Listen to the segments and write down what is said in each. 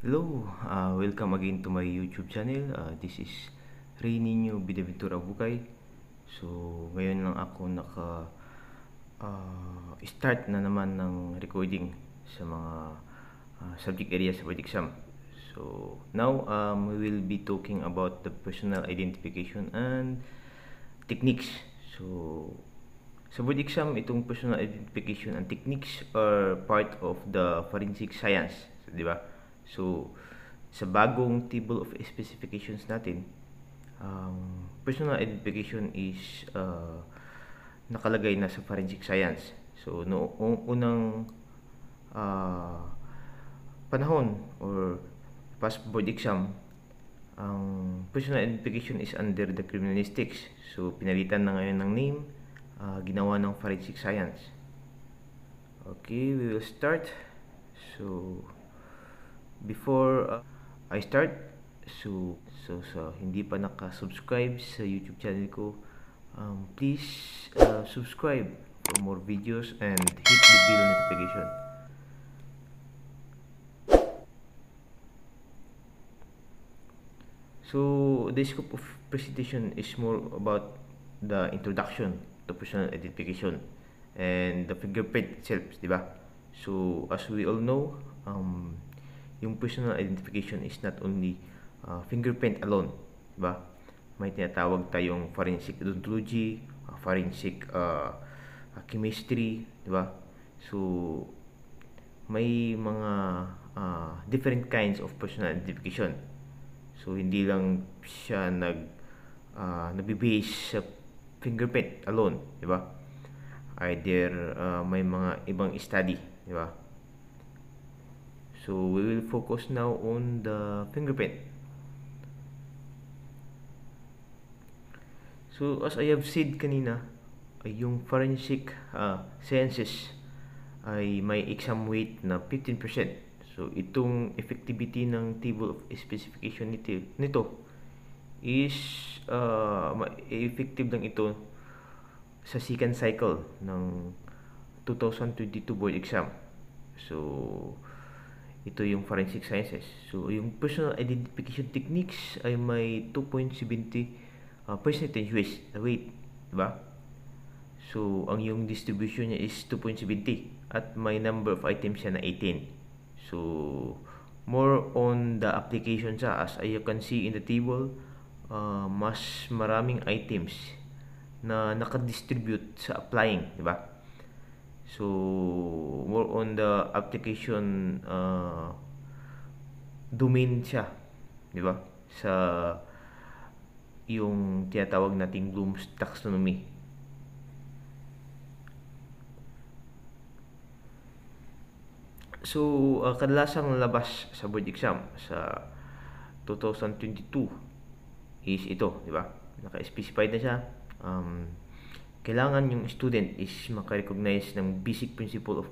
Hello, uh, welcome again to my YouTube channel. Uh, this is Raininho Bideventura Bukay. So, ngayon lang ako naka uh, start na naman ng recording sa mga uh, subject area sa project exam. So, now um, we will be talking about the personal identification and techniques. So, sa board exam, itong personal identification and techniques are part of the forensic science. So, di ba? So, sa bagong table of specifications natin, um, personal identification is uh, nakalagay na sa forensic science. So, noong unang uh, panahon or past board exam, ang um, personal identification is under the criminalistics. So, pinalitan na ngayon ng name, uh, ginawa ng forensic science. Okay, we will start. So, before uh, I start so so so hindi pa naka-subscribe sa YouTube channel ko um, please uh, subscribe for more videos and hit the bell notification So the scope of presentation is more about the introduction to personal identification and the fingerprint itself, di ba? So as we all know, um, yung personal identification is not only uh, fingerprint alone, di ba? May tinatawag tayong forensic odontology, uh, forensic uh, chemistry, di ba? So, may mga uh, different kinds of personal identification. So, hindi lang siya nag uh, nabibase sa fingerprint alone, di ba? Either uh, may mga ibang study, di ba? so we will focus now on the fingerprint so as I have said kanina ay yung forensic uh, ah, sciences ay may exam weight na 15% so itong effectivity ng table of specification nito, nito is uh, effective lang ito sa second cycle ng 2022 board exam so ito yung forensic sciences. So, yung personal identification techniques ay may 2.70 uh, percentage weight. weight diba? So, ang yung distribution niya is 2.70 at may number of items siya na 18. So, more on the application sa as you can see in the table, uh, mas maraming items na nakadistribute sa applying, di ba? so more on the application uh, domain siya di ba sa yung tinatawag nating Bloom's taxonomy So, uh, kadalasang labas sa board exam sa 2022 is ito, di ba? Naka-specified na siya. Um, kailangan yung student is makarecognize ng basic principle of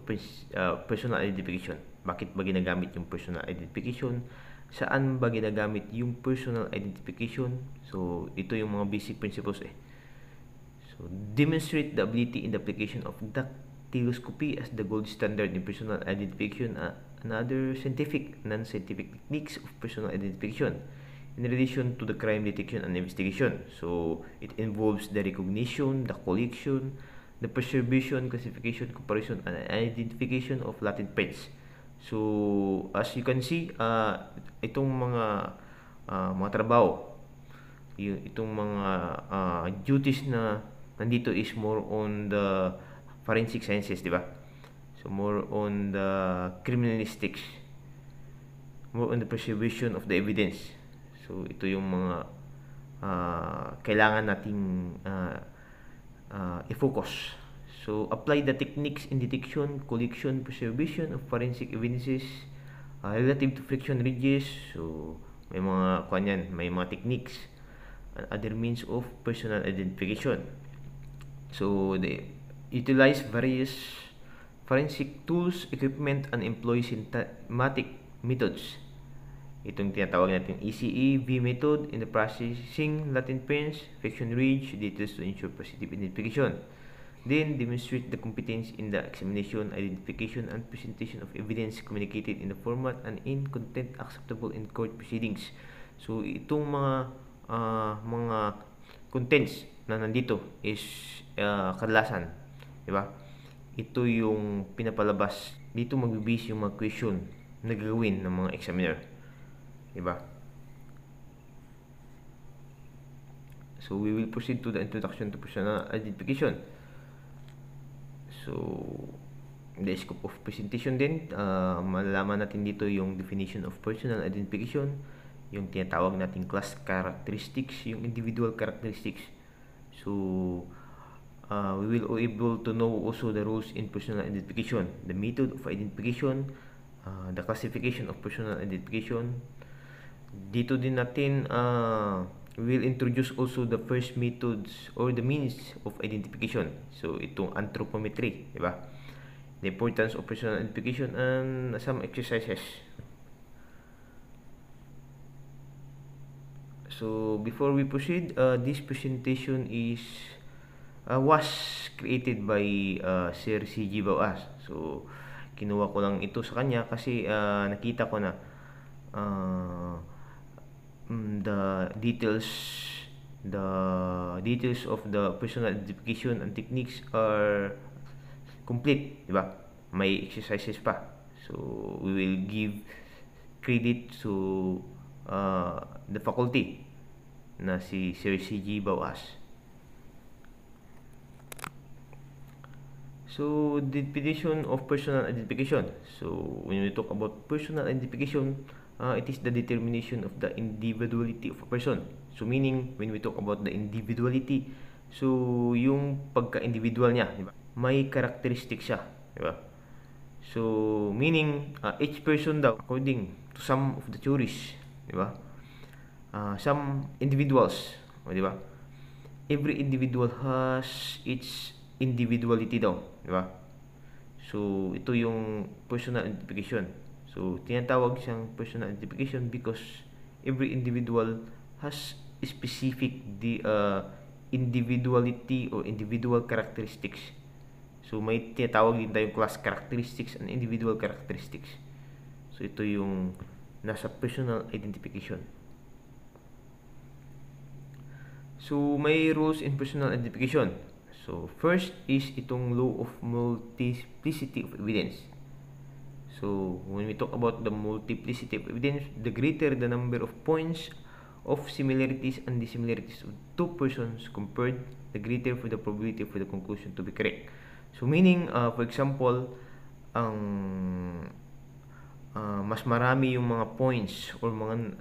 uh, personal identification. Bakit ba ginagamit yung personal identification? Saan ba ginagamit yung personal identification? So, ito yung mga basic principles eh. So, demonstrate the ability in the application of dactyloscopy as the gold standard in personal identification uh, and scientific, non-scientific techniques of personal identification in relation to the crime detection and investigation. So, it involves the recognition, the collection, the preservation, classification, comparison, and identification of Latin prints. So, as you can see, uh, itong mga uh, mga trabaho, yung, itong mga uh, duties na nandito is more on the forensic sciences, di ba? So, more on the criminalistics, more on the preservation of the evidence. So ito yung mga uh, kailangan nating uh, uh, i-focus. So apply the techniques in detection, collection, preservation of forensic evidences uh, relative to friction ridges. So may mga kuan may mga techniques and other means of personal identification. So they utilize various forensic tools, equipment, and employ systematic methods Itong tinatawag natin ECE, e, V method in the processing Latin prints, fiction reach, details to ensure positive identification. Then, demonstrate the competence in the examination, identification, and presentation of evidence communicated in the format and in content acceptable in court proceedings. So, itong mga uh, mga contents na nandito is uh, kadalasan, di ba? Ito yung pinapalabas. Dito magbibis yung mga question na gagawin ng mga examiner. Diba? So we will proceed to the introduction to personal identification. So the scope of presentation din, uh, malalaman natin dito yung definition of personal identification, yung tinatawag nating class characteristics, yung individual characteristics. So uh, we will be able to know also the rules in personal identification, the method of identification, uh, the classification of personal identification, dito din natin uh, will introduce also the first methods or the means of identification. So itong anthropometry, di ba? The importance of personal identification and some exercises. So before we proceed, uh, this presentation is uh, was created by uh, Sir C.G. Bauas So kinuha ko lang ito sa kanya kasi uh, nakita ko na uh, um, the details the details of the personal identification and techniques are complete, di ba? May exercises pa. So, we will give credit to uh, the faculty na si Sir C.G. Bawas. So, the definition of personal identification. So, when we talk about personal identification, uh, it is the determination of the individuality of a person. So meaning, when we talk about the individuality, so yung pagka-individual niya, di ba? may characteristic siya. Di ba? So meaning, uh, each person daw, according to some of the theories, di ba? Uh, some individuals, o, di ba? Every individual has its individuality daw, di ba? So ito yung personal identification. So, tinatawag siyang personal identification because every individual has specific the uh, individuality or individual characteristics. So, may tinatawag din tayong class characteristics and individual characteristics. So, ito yung nasa personal identification. So, may rules in personal identification. So, first is itong law of multiplicity of evidence. So when we talk about the multiplicity of evidence, the greater the number of points of similarities and dissimilarities of two persons compared, the greater for the probability for the conclusion to be correct. So meaning, uh, for example, ang uh, mas marami yung mga points or mga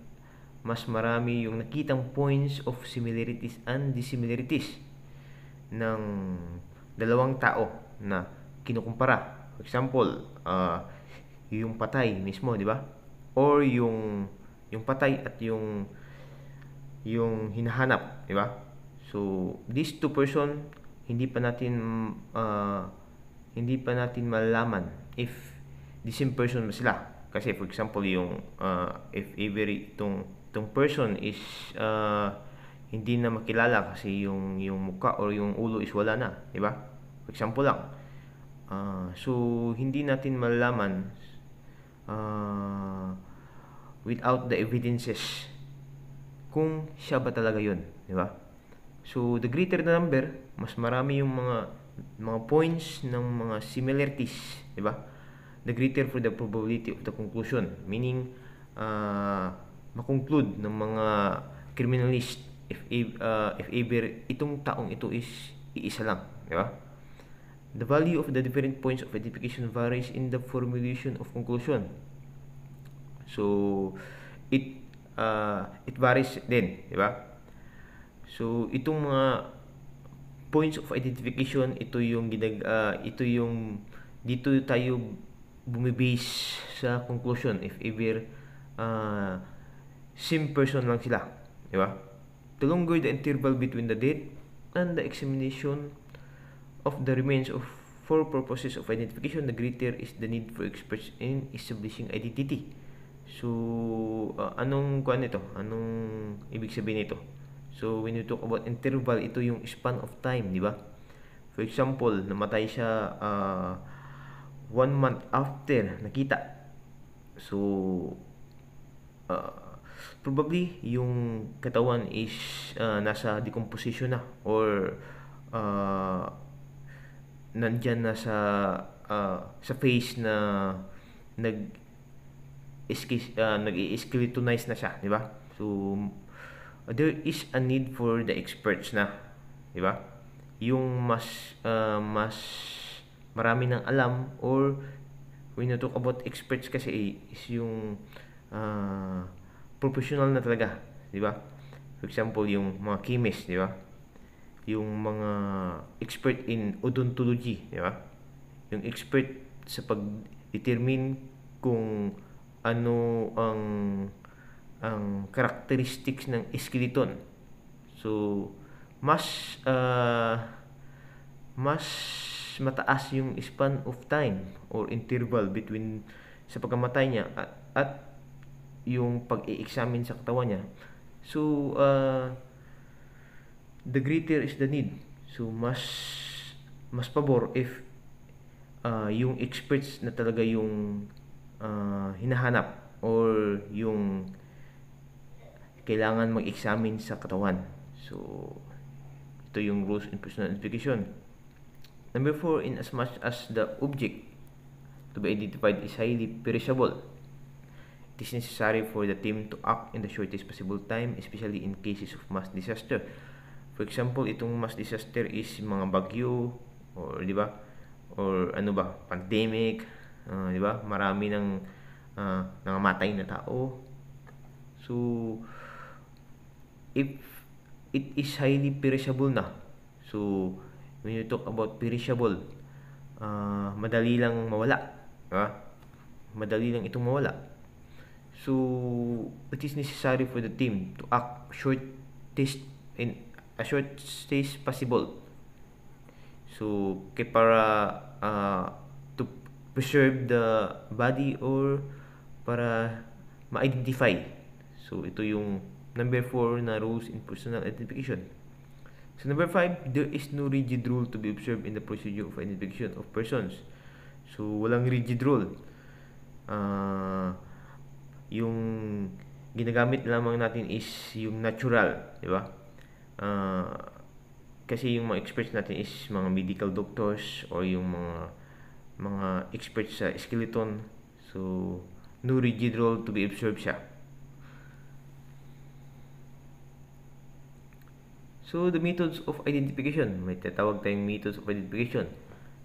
mas marami yung nakitang points of similarities and dissimilarities ng dalawang tao na kinukumpara. For example, uh, yung patay mismo, di ba? Or yung yung patay at yung yung hinahanap, di ba? So, these two person hindi pa natin uh, hindi pa natin malaman if the same person ba sila. Kasi for example, yung uh, if every itong itong person is uh, hindi na makilala kasi yung yung mukha or yung ulo is wala na, di ba? For example lang. Uh, so hindi natin malalaman uh, without the evidences kung siya ba talaga yun, di ba? So, the greater the number, mas marami yung mga mga points ng mga similarities, di ba? The greater for the probability of the conclusion, meaning uh, makonclude ng mga criminalist if, uh, if ever itong taong ito is iisa lang, di ba? The value of the different points of identification varies in the formulation of conclusion. So, it uh, it varies din, di ba? So, itong mga points of identification, ito yung ginag uh, ito yung dito tayo bumibase sa conclusion if ever uh, same person lang sila, di ba? The longer the interval between the date and the examination of the remains of four purposes of identification, the greater is the need for experts in establishing identity. So, uh, anong kuan nito? Anong ibig sabihin nito? So, when you talk about interval, ito yung span of time, di ba? For example, namatay siya uh, one month after nakita. So, uh, probably yung katawan is uh, nasa decomposition na or uh, nandyan na sa uh, sa phase na nag uh, ah, nag-i-skritonize na siya, di ba? So there is a need for the experts na, di ba? Yung mas uh, mas marami ng alam or when you talk about experts kasi is yung uh, professional na talaga, di ba? For example, yung mga chemist, di ba? yung mga expert in odontology, di ba? Yung expert sa pag-determine kung ano ang ang characteristics ng skeleton. So, mas uh, mas mataas yung span of time or interval between sa pagkamatay niya at, at yung pag-i-examine sa katawan niya. So, uh, the greater is the need. So, mas mas pabor if uh, yung experts na talaga yung uh, hinahanap or yung kailangan mag-examine sa katawan. So, ito yung rules in personal identification. Number four, in as much as the object to be identified is highly perishable, it is necessary for the team to act in the shortest possible time, especially in cases of mass disaster. For example, itong mass disaster is mga bagyo or 'di ba? Or ano ba, pandemic, uh, 'di ba? Marami ng uh, ah, nangamatay na tao. So if it is highly perishable na. So when you talk about perishable, uh, madali lang mawala, 'di ba? Madali lang itong mawala. So it is necessary for the team to act short test in as short stay as possible. So, kay para uh, to preserve the body or para ma-identify. So, ito yung number 4 na rules in personal identification. So, number 5, there is no rigid rule to be observed in the procedure of identification of persons. So, walang rigid rule. Uh, yung ginagamit lamang natin is yung natural, di ba? uh, kasi yung mga experts natin is mga medical doctors or yung mga mga experts sa skeleton. So, no rigid role to be observed siya. So, the methods of identification. May tatawag tayong methods of identification.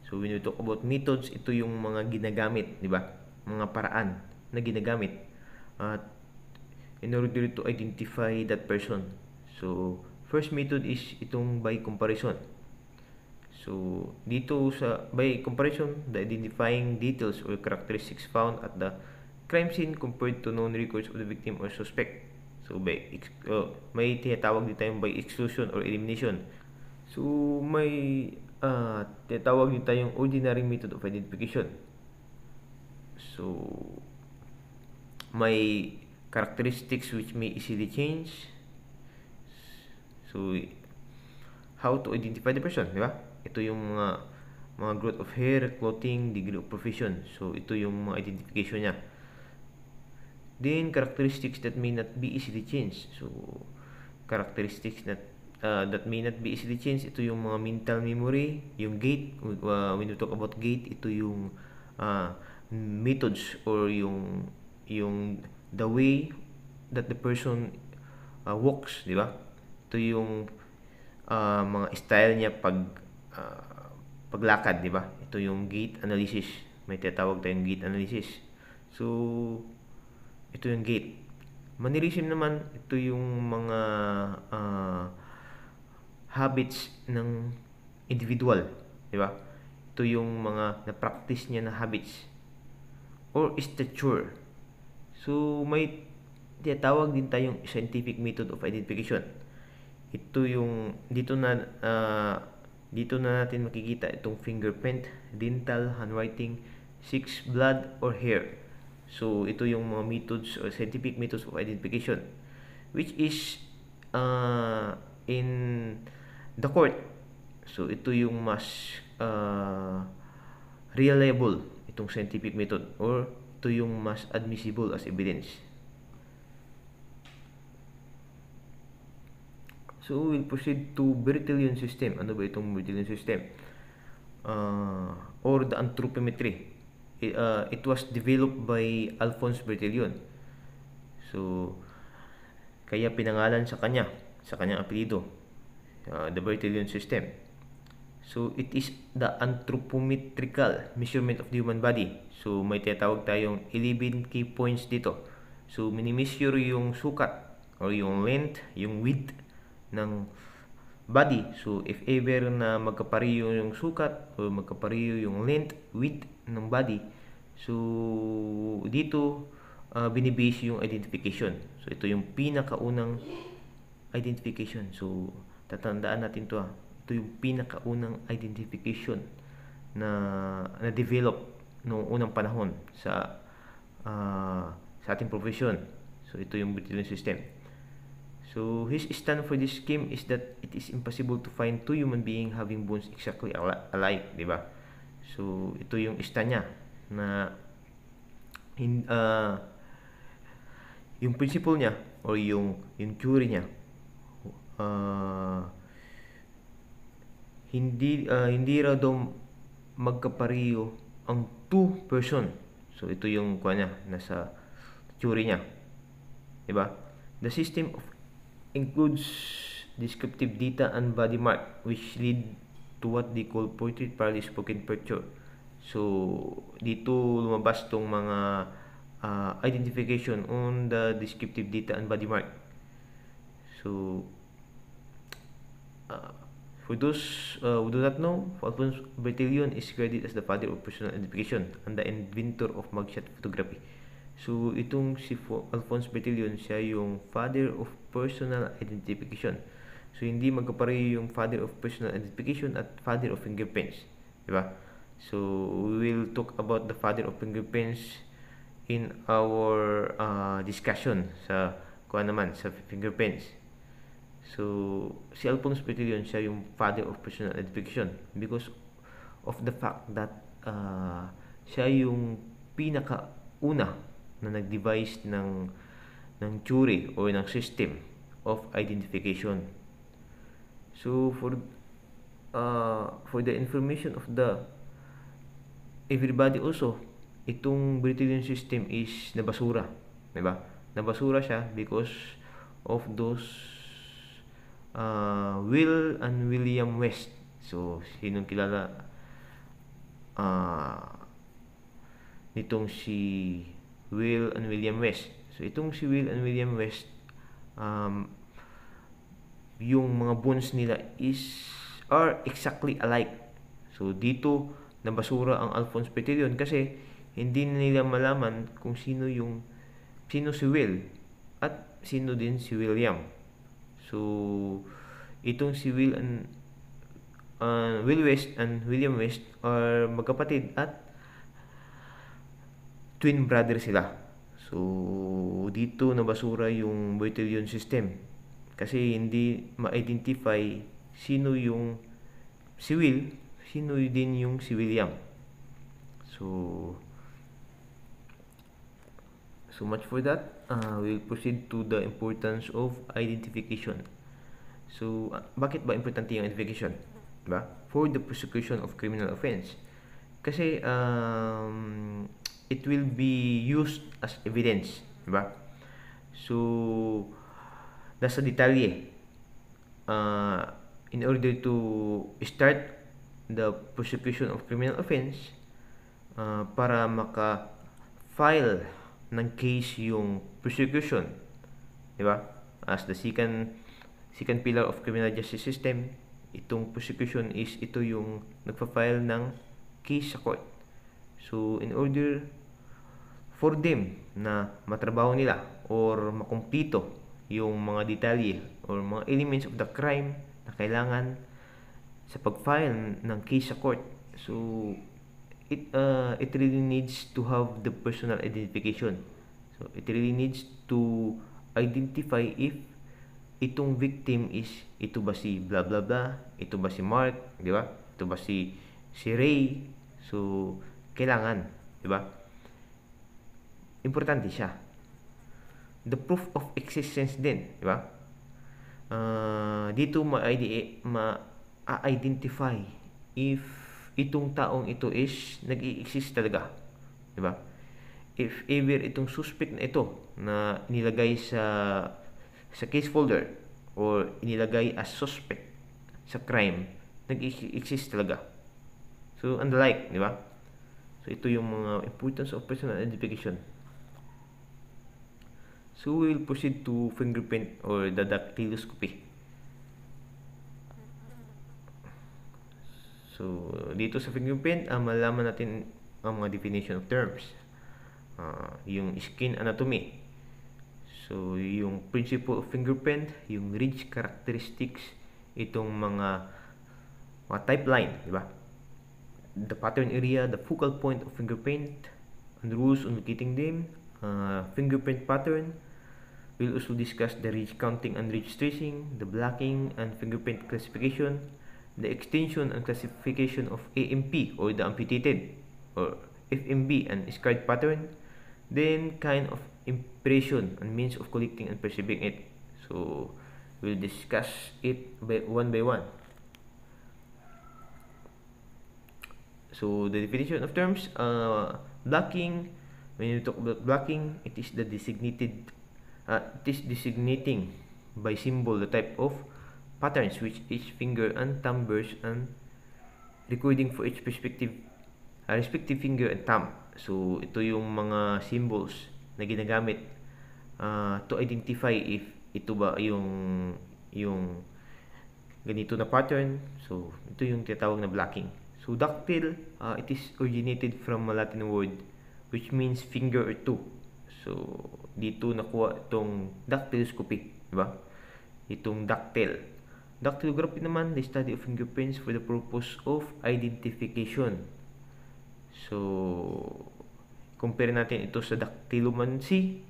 So, when we talk about methods, ito yung mga ginagamit, di ba? Mga paraan na ginagamit. At, in order to identify that person. So, First method is itong by comparison. So, dito sa by comparison, the identifying details or characteristics found at the crime scene compared to known records of the victim or suspect. So, by, uh, may tinatawag din tayong by exclusion or elimination. So, may uh, tinatawag dito tayong ordinary method of identification. So, may characteristics which may easily change So, how to identify the person, di ba? Ito yung mga mga growth of hair, clothing, degree of profession. So, ito yung mga identification niya. Then, characteristics that may not be easily changed. So, characteristics that uh, that may not be easily changed. Ito yung mga mental memory, yung gait. Uh, when we talk about gait, ito yung uh, methods or yung yung the way that the person uh, walks, di ba? ito yung uh, mga style niya pag uh, paglakad, di ba? Ito yung gait analysis. May tinatawag tayong gait analysis. So, ito yung gait. Manirism naman, ito yung mga uh, habits ng individual, di ba? Ito yung mga na-practice niya na habits or stature. So, may tinatawag din tayong scientific method of identification ito yung dito na uh, dito na natin makikita itong fingerprint, dental, handwriting, six blood or hair. So ito yung mga methods or scientific methods of identification which is uh, in the court. So ito yung mas uh, reliable itong scientific method or ito yung mas admissible as evidence. So, we'll proceed to Bertillon system. Ano ba itong Bertillon system? Uh, or the anthropometry. It, uh, ah, it was developed by Alphonse Bertillon. So, kaya pinangalan sa kanya, sa kanyang apelido, uh, the Bertillon system. So, it is the anthropometrical measurement of the human body. So, may tinatawag tayong 11 key points dito. So, minimeasure yung sukat or yung length, yung width, ng body. So, if ever na magkapariyo yung sukat o magkapariyo yung length, width ng body, so, dito, uh, binibase yung identification. So, ito yung pinakaunang identification. So, tatandaan natin to ha. Ah. Ito yung pinakaunang identification na na-develop noong unang panahon sa uh, sa ating profession. So, ito yung Bertillon system. So his stand for this scheme is that it is impossible to find two human being having bones exactly alike, di ba? So ito yung stand niya na in, uh, ah, yung principle niya or yung yung theory niya uh, hindi uh, hindi raw daw magkapareho ang two person. So ito yung kuha niya nasa theory niya. Diba? The system of includes descriptive data and body mark which lead to what they call portrait parallel spoken picture. So, dito lumabas tong mga uh, identification on the descriptive data and body mark. So, uh, for those uh, who do not know, Alphonse Bertillon is credited as the father of personal identification and the inventor of mugshot photography. So, itong si Alphonse Bertillon, siya yung father of personal identification. So, hindi magkapareho yung father of personal identification at father of fingerprints. Diba? So, we will talk about the father of fingerprints in our uh, discussion sa kuha ano naman, sa fingerprints. So, si Alphonse Bertillon, siya yung father of personal identification because of the fact that uh, siya yung pinakauna na nag device ng, ng theory or ng system of identification. So, for, uh, for the information of the everybody also, itong British system is na basura, di ba? Na basura siya because of those uh, Will and William West. So, sinong kilala uh, nitong si Will and William West. So, itong si Will and William West, um, yung mga bones nila is, are exactly alike. So, dito, nabasura ang Alphonse Petillon kasi hindi nila malaman kung sino yung, sino si Will at sino din si William. So, itong si Will and uh, Will West and William West are magkapatid at twin brother sila. So, dito nabasura yung Bertillon system. Kasi hindi ma-identify sino yung si Will, sino din yung si William. So, so much for that. Uh, we'll proceed to the importance of identification. So, uh, bakit ba importante yung identification? Diba? For the prosecution of criminal offense. Kasi, um, it will be used as evidence, di ba? So nasa detalye uh, in order to start the prosecution of criminal offense uh, para maka file ng case yung prosecution, di ba? As the second second pillar of criminal justice system, itong prosecution is ito yung nagfa-file ng case sa court. So in order for them na matrabaho nila or makumpito yung mga detalye or mga elements of the crime na kailangan sa pagfile ng case sa court. So, it, uh, it really needs to have the personal identification. So, it really needs to identify if itong victim is ito ba si blah blah blah, ito ba si Mark, di ba? Ito ba si si Ray? So, kailangan, di ba? importante siya. The proof of existence din, di ba? Uh, dito ma-identify if itong taong ito is nag-i-exist talaga, di ba? If ever itong suspect na ito na nilagay sa sa case folder or inilagay as suspect sa crime, nag-exist talaga. So, and like, di ba? So, ito yung mga importance of personal identification. So we will proceed to fingerprint or the dactyloscopy. So dito sa fingerprint, uh, malaman natin ang mga definition of terms. Uh, yung skin anatomy. So yung principle of fingerprint, yung ridge characteristics, itong mga, mga type line, di ba? The pattern area, the focal point of fingerprint, and rules on locating them, uh, fingerprint pattern, We'll also discuss the counting and registration, the blocking and fingerprint classification, the extension and classification of AMP or the amputated or FMB and scarred pattern, then kind of impression and means of collecting and perceiving it. So we'll discuss it by one by one. So the definition of terms, uh, blocking, when you talk about blocking, it is the designated uh, is designating by symbol the type of patterns which each finger and thumb bears and recording for each perspective uh, respective finger and thumb so ito yung mga symbols na ginagamit uh, to identify if ito ba yung yung ganito na pattern so ito yung tinatawag na blocking so ductile uh, it is originated from a Latin word which means finger or two so dito nakuha itong dactyloscopy, di ba? Itong dactyl. Dactylography naman, the study of fingerprints for the purpose of identification. So, compare natin ito sa dactylomancy,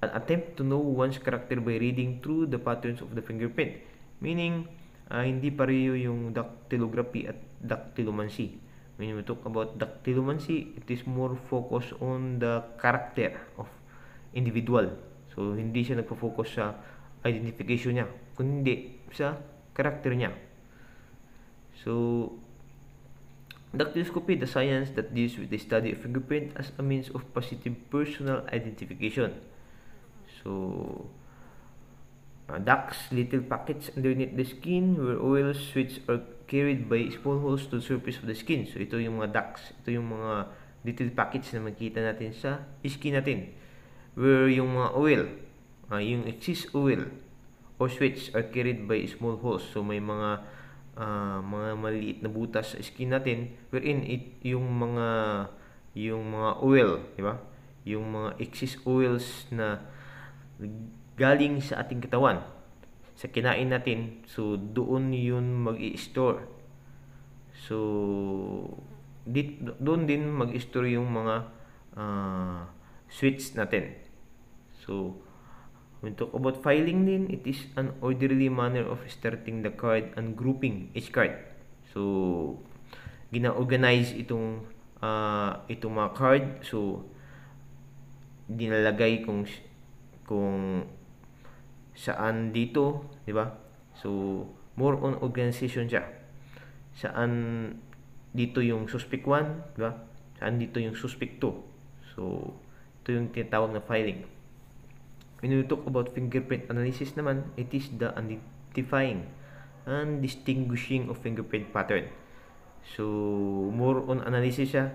an attempt to know one's character by reading through the patterns of the fingerprint. Meaning, uh, hindi pareho yung dactylography at dactylomancy. When we talk about dactylomancy, it is more focused on the character of individual. So, hindi siya nagpo-focus sa identification niya, kundi sa character niya. So, dactyloscopy, the science that deals with the study of fingerprint as a means of positive personal identification. So, uh, ducks, little pockets underneath the skin where oils, switch are carried by small holes to the surface of the skin. So, ito yung mga ducks. Ito yung mga little packets na makita natin sa skin natin where yung mga oil, uh, yung excess oil or switch are carried by small holes. So may mga uh, mga maliit na butas sa skin natin wherein it, yung mga yung mga oil, di ba? Yung mga excess oils na galing sa ating katawan sa kinain natin so doon yun mag-i-store so dit, doon din mag-i-store yung mga uh, sweets natin So, when talk about filing din, it is an orderly manner of starting the card and grouping each card. So, gina-organize itong uh, itong mga card. So, dinalagay kung kung saan dito, di ba? So, more on organization siya. Saan dito yung suspect 1, di ba? Saan dito yung suspect 2. So, ito yung tinatawag na filing. When we talk about fingerprint analysis naman, it is the identifying and distinguishing of fingerprint pattern. So, more on analysis siya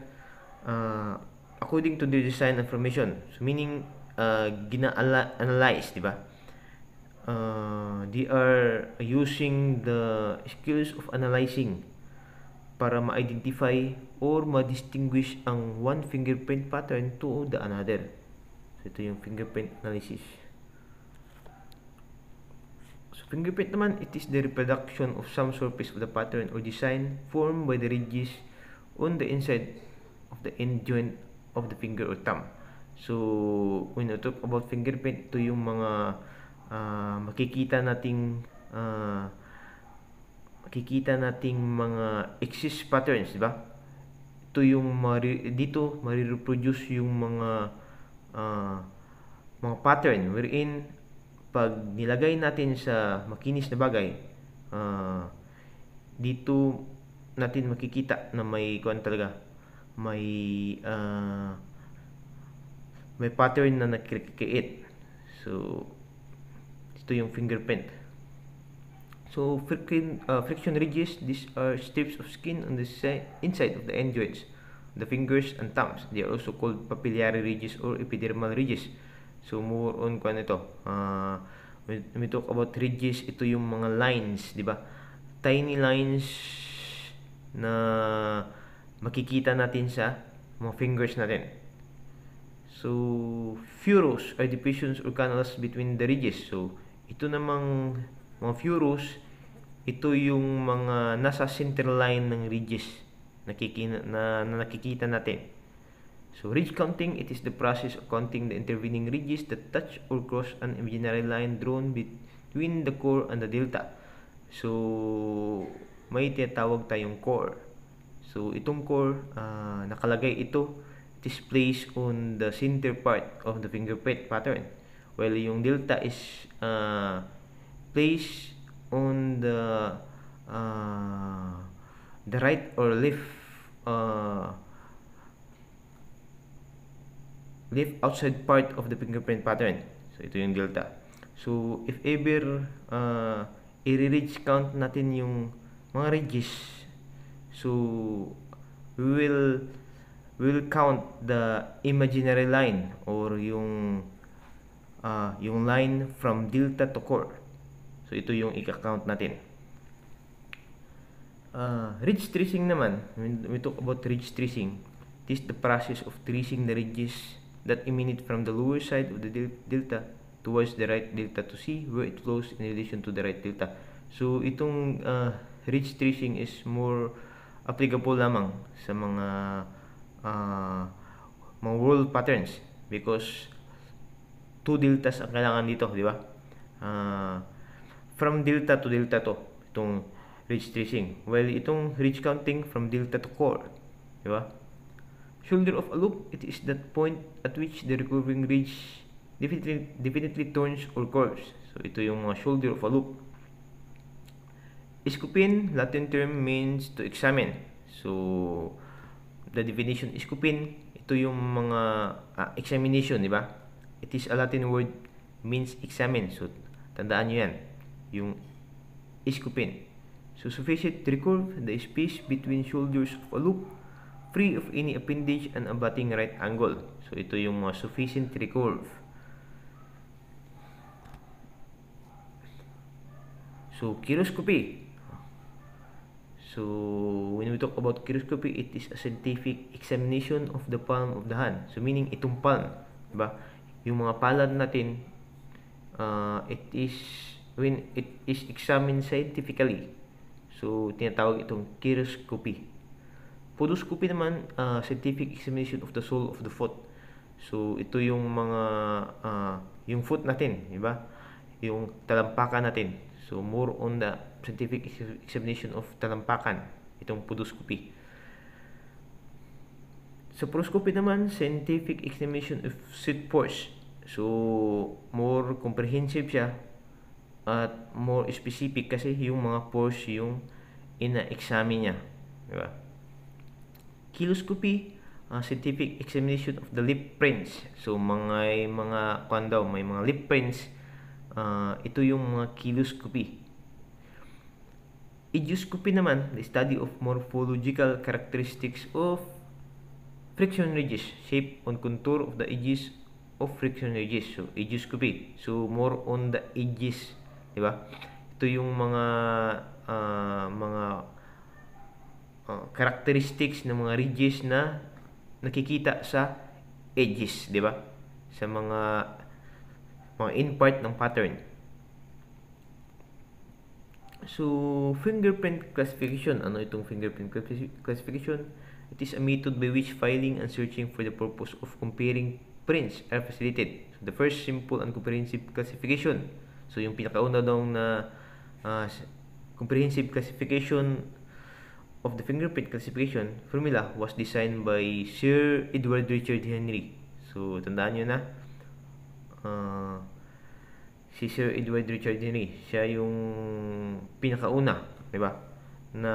uh, according to the design information. So, meaning, uh, gina-analyze, di ba? Uh, they are using the skills of analyzing para ma-identify or ma-distinguish ang one fingerprint pattern to the another. So, ito yung fingerprint analysis. So, fingerprint naman, it is the reproduction of some surface of the pattern or design formed by the ridges on the inside of the end joint of the finger or thumb. So, when you talk about fingerprint, ito yung mga uh, makikita nating uh, makikita nating mga axis patterns, di ba? Ito yung mari, dito marireproduce yung mga uh, mga pattern wherein pag nilagay natin sa makinis na bagay, uh, dito natin makikita na may kuan talaga, may uh, may pattern na nagkikreate. So, ito yung fingerprint. So, friction, uh, friction ridges, these are strips of skin on the inside of the end joints the fingers and thumbs. They are also called papillary ridges or epidermal ridges. So, more on kwan ito. Uh, ah, when we talk about ridges, ito yung mga lines, di ba? Tiny lines na makikita natin sa mga fingers natin. So, furrows are divisions or canals between the ridges. So, ito namang mga furrows, ito yung mga nasa center line ng ridges nakikita, na, na nakikita natin. So ridge counting, it is the process of counting the intervening ridges that touch or cross an imaginary line drawn between the core and the delta. So may tinatawag tayong core. So itong core, uh, nakalagay ito, it is placed on the center part of the fingerprint pattern. While yung delta is uh, placed on the uh, the right or left uh, left outside part of the fingerprint pattern. So, ito yung delta. So, if ever uh, i-reach count natin yung mga ridges, so, we will, we will count the imaginary line or yung uh, yung line from delta to core. So, ito yung i-count natin. Uh, ah, ridge tracing naman, we talk about ridge tracing, this is the process of tracing the ridges that emanate from the lower side of the delta towards the right delta to see where it flows in relation to the right delta. So, itong uh, ah, ridge tracing is more applicable lamang sa mga uh, mga world patterns because two deltas ang kailangan dito, di ba? Uh, from delta to delta to, itong ridge tracing. Well, itong ridge counting from delta to core. Di ba? Shoulder of a loop, it is that point at which the recurving ridge definitely, definitely turns or curves. So, ito yung mga shoulder of a loop. Scopin, Latin term means to examine. So, the definition scopin, ito yung mga uh, examination, di ba? It is a Latin word means examine. So, tandaan niyo yan. Yung scopin so Sufficient to recurve the space between shoulders of a loop free of any appendage and abutting right angle. So, ito yung mga sufficient recurve. So, chiroscopy. So, when we talk about chiroscopy, it is a scientific examination of the palm of the hand. So, meaning itong palm. Diba? Yung mga palad natin, uh, it is, when it is examined scientifically. So, tinatawag itong thyroscopy. Podoscopy naman, uh, scientific examination of the sole of the foot. So, ito yung mga, uh, yung foot natin, di ba? Yung talampakan natin. So, more on the scientific examination of talampakan, itong podoscopy. Sa proscopy naman, scientific examination of seat force. So, more comprehensive siya at more specific kasi yung mga pores yung ina-examine niya. Di ba? Kiloscopy, uh, scientific examination of the lip prints. So, mga, mga, kung may mga lip prints. Uh, ito yung mga kiloscopy. Idioscopy naman, the study of morphological characteristics of friction ridges, shape and contour of the edges of friction ridges. so edges so more on the edges 'di ba? Ito yung mga uh, mga uh, characteristics ng mga ridges na nakikita sa edges, 'di ba? Sa mga mga in-part ng pattern. So, fingerprint classification. Ano itong fingerprint classification? It is a method by which filing and searching for the purpose of comparing prints are facilitated. So, the first simple and comprehensive classification So yung pinakauna daw na uh, comprehensive classification of the fingerprint classification formula was designed by Sir Edward Richard Henry. So tandaan niyo na uh, si Sir Edward Richard Henry, siya yung pinakauna, 'di ba? na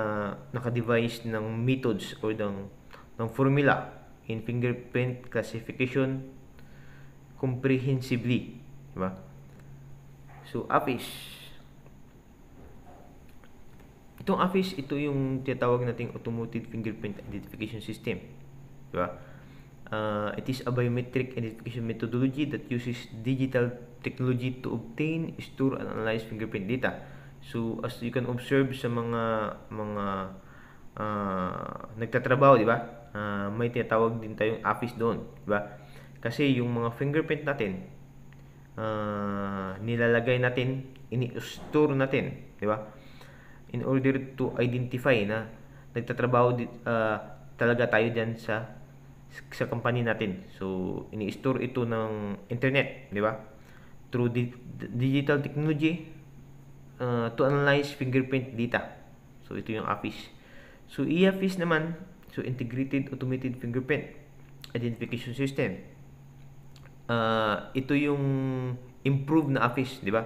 naka device ng methods or ng ng formula in fingerprint classification comprehensively, 'di ba? So, afish. Itong afish, ito yung tinatawag nating automated fingerprint identification system. Diba? Uh, it is a biometric identification methodology that uses digital technology to obtain, store, and analyze fingerprint data. So, as you can observe sa mga mga uh, nagtatrabaho, di ba? Uh, may tinatawag din tayong office doon, di ba? Kasi yung mga fingerprint natin, uh, nilalagay natin, ini-store natin, di ba? In order to identify na nagtatrabaho uh, talaga tayo diyan sa sa company natin. So, ini-store ito ng internet, di ba? Through di- digital technology uh, to analyze fingerprint data. So, ito yung office. So, e-APIS naman, so integrated automated fingerprint identification system uh, ito yung improved na AFIS, di ba?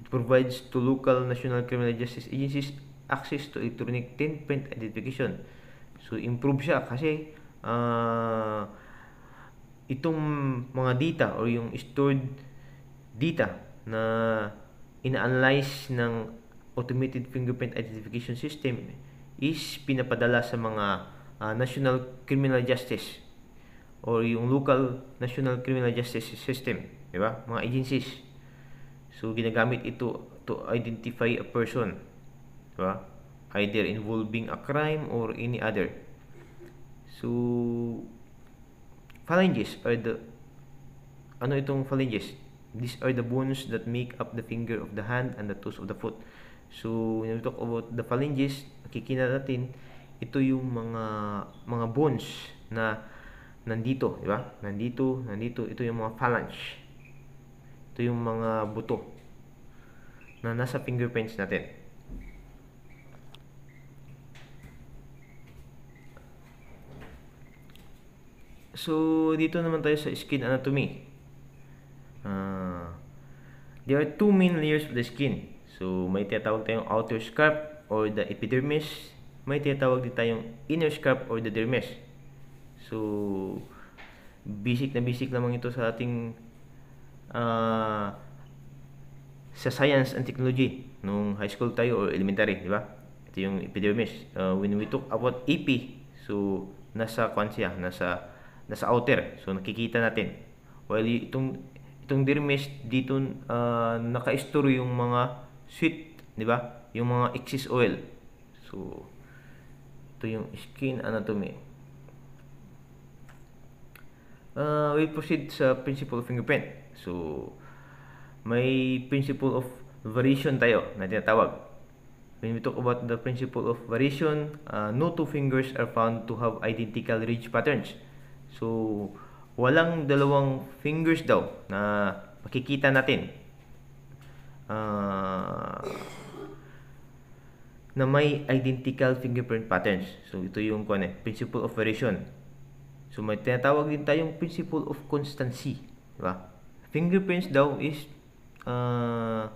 It provides to local national criminal justice agencies access to electronic fingerprint identification. So, improve siya kasi uh, itong mga data or yung stored data na ina-analyze ng automated fingerprint identification system is pinapadala sa mga uh, National Criminal Justice or yung local national criminal justice system, di ba? Mga agencies. So ginagamit ito to identify a person, di ba? Either involving a crime or any other. So phalanges are the ano itong phalanges? These are the bones that make up the finger of the hand and the toes of the foot. So, when we talk about the phalanges, nakikita natin, ito yung mga mga bones na nandito, di ba? Nandito, nandito. Ito yung mga phalange. Ito yung mga buto na nasa fingerprints natin. So, dito naman tayo sa skin anatomy. Uh, there are two main layers of the skin. So, may tinatawag tayong outer scalp or the epidermis. May tinatawag din tayong inner scalp or the dermis. So, basic na basic lamang ito sa ating uh, sa science and technology nung high school tayo or elementary, di ba? Ito yung epidemics. Uh, ah, when we talk about AP, so nasa kwan nasa nasa outer. So nakikita natin. While itong itong dermis dito uh, naka-store yung mga sweet, di ba? Yung mga excess oil. So ito yung skin anatomy uh, we proceed sa principle of fingerprint. So, may principle of variation tayo na tinatawag. When we talk about the principle of variation, uh, no two fingers are found to have identical ridge patterns. So, walang dalawang fingers daw na makikita natin uh, na may identical fingerprint patterns. So, ito yung kone, ano eh, principle of variation. So may tinatawag din tayong principle of constancy, di ba? Fingerprints daw is uh,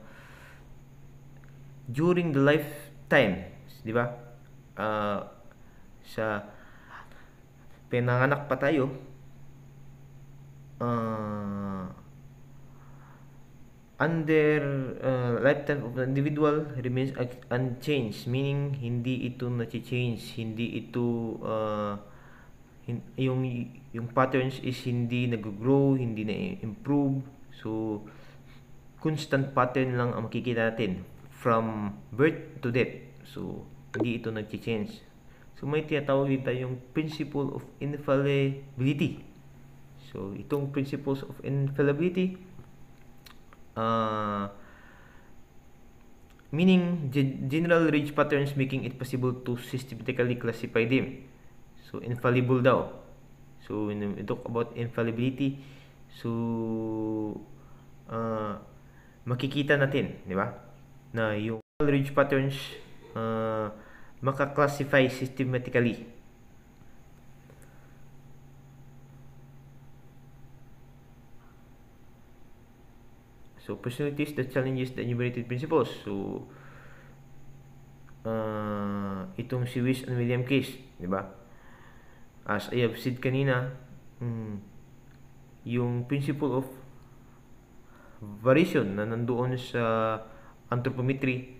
during the lifetime, di ba? Uh, sa pinanganak pa tayo, uh, under uh, lifetime of the individual remains unchanged, meaning hindi ito na-change, hindi ito uh, yung yung patterns is hindi nag-grow, hindi na-improve. So constant pattern lang ang makikita natin from birth to death. So hindi ito nag-change. So may tinatawag dito yung principle of infallibility. So itong principles of infallibility uh, meaning general range patterns making it possible to systematically classify them. So, infallible daw. So, when we talk about infallibility, so, uh, makikita natin, di ba? Na yung ridge patterns uh, makaklassify systematically. So, personalities that challenges the enumerated principles. So, uh, itong si Wish and William Case, di ba? As I have said kanina, mm, yung principle of variation na nandoon sa anthropometry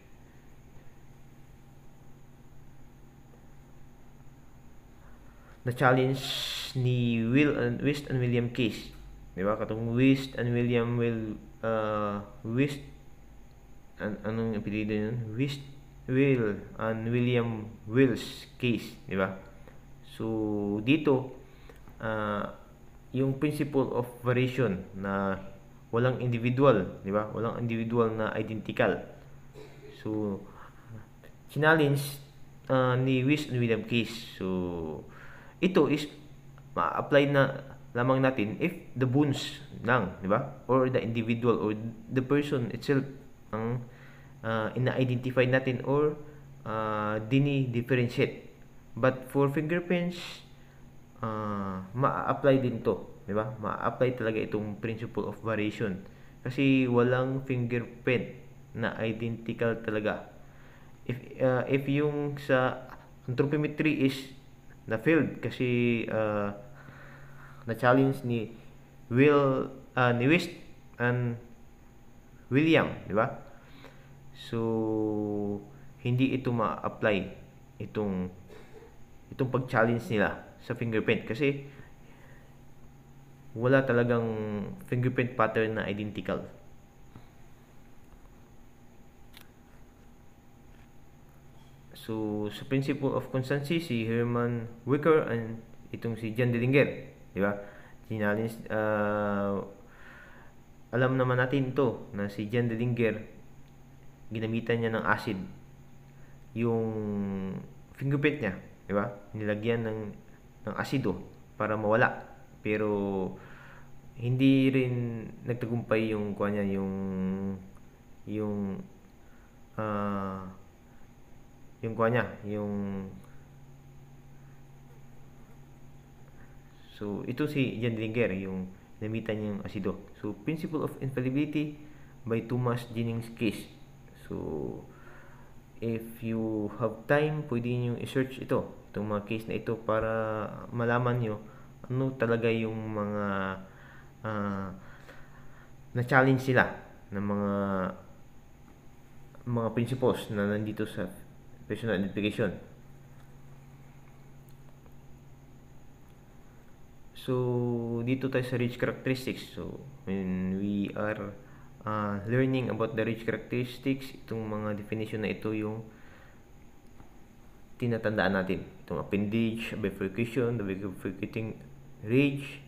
na challenge ni Will and West and William Case. 'Di ba? Katong West and William will uh, West an anong apelyido yun? West Will and William Wills Case, 'di ba? So, dito, uh, yung principle of variation na walang individual, di ba? Walang individual na identical. So, challenge uh, ni Wiss and William Case. So, ito is ma-apply na lamang natin if the boons lang, di ba? Or the individual or the person itself ang uh, ina-identify natin or uh, dini-differentiate But for finger pinch, uh, ah, ma-apply din to. Di ba? Ma-apply talaga itong principle of variation. Kasi walang fingerprint na identical talaga. If, uh, if yung sa anthropometry is na field kasi uh, na-challenge ni Will, uh, ni West and William, di ba? So, hindi ito ma-apply itong itong pag-challenge nila sa fingerprint kasi wala talagang fingerprint pattern na identical. So, sa principle of constancy, si Herman Wicker and itong si John Dillinger. Di ba? Sinalins, uh, ah, alam naman natin to na si John Dillinger, ginamitan niya ng acid yung fingerprint niya 'di ba? Nilagyan ng ng asido para mawala. Pero hindi rin nagtagumpay yung kuha niya yung yung uh, yung kuha niya, yung So, ito si Jan Dillinger, yung namita niya yung asido. So, principle of infallibility by Thomas Jennings Case. So, if you have time, pwede nyo i-search ito, itong mga case na ito para malaman nyo ano talaga yung mga uh, na-challenge sila ng mga mga principles na nandito sa personal identification. So, dito tayo sa rich characteristics. So, when we are uh, learning about the rich characteristics, itong mga definition na ito yung tinatandaan natin. Itong appendage, bifurcation, the bifurcating ridge,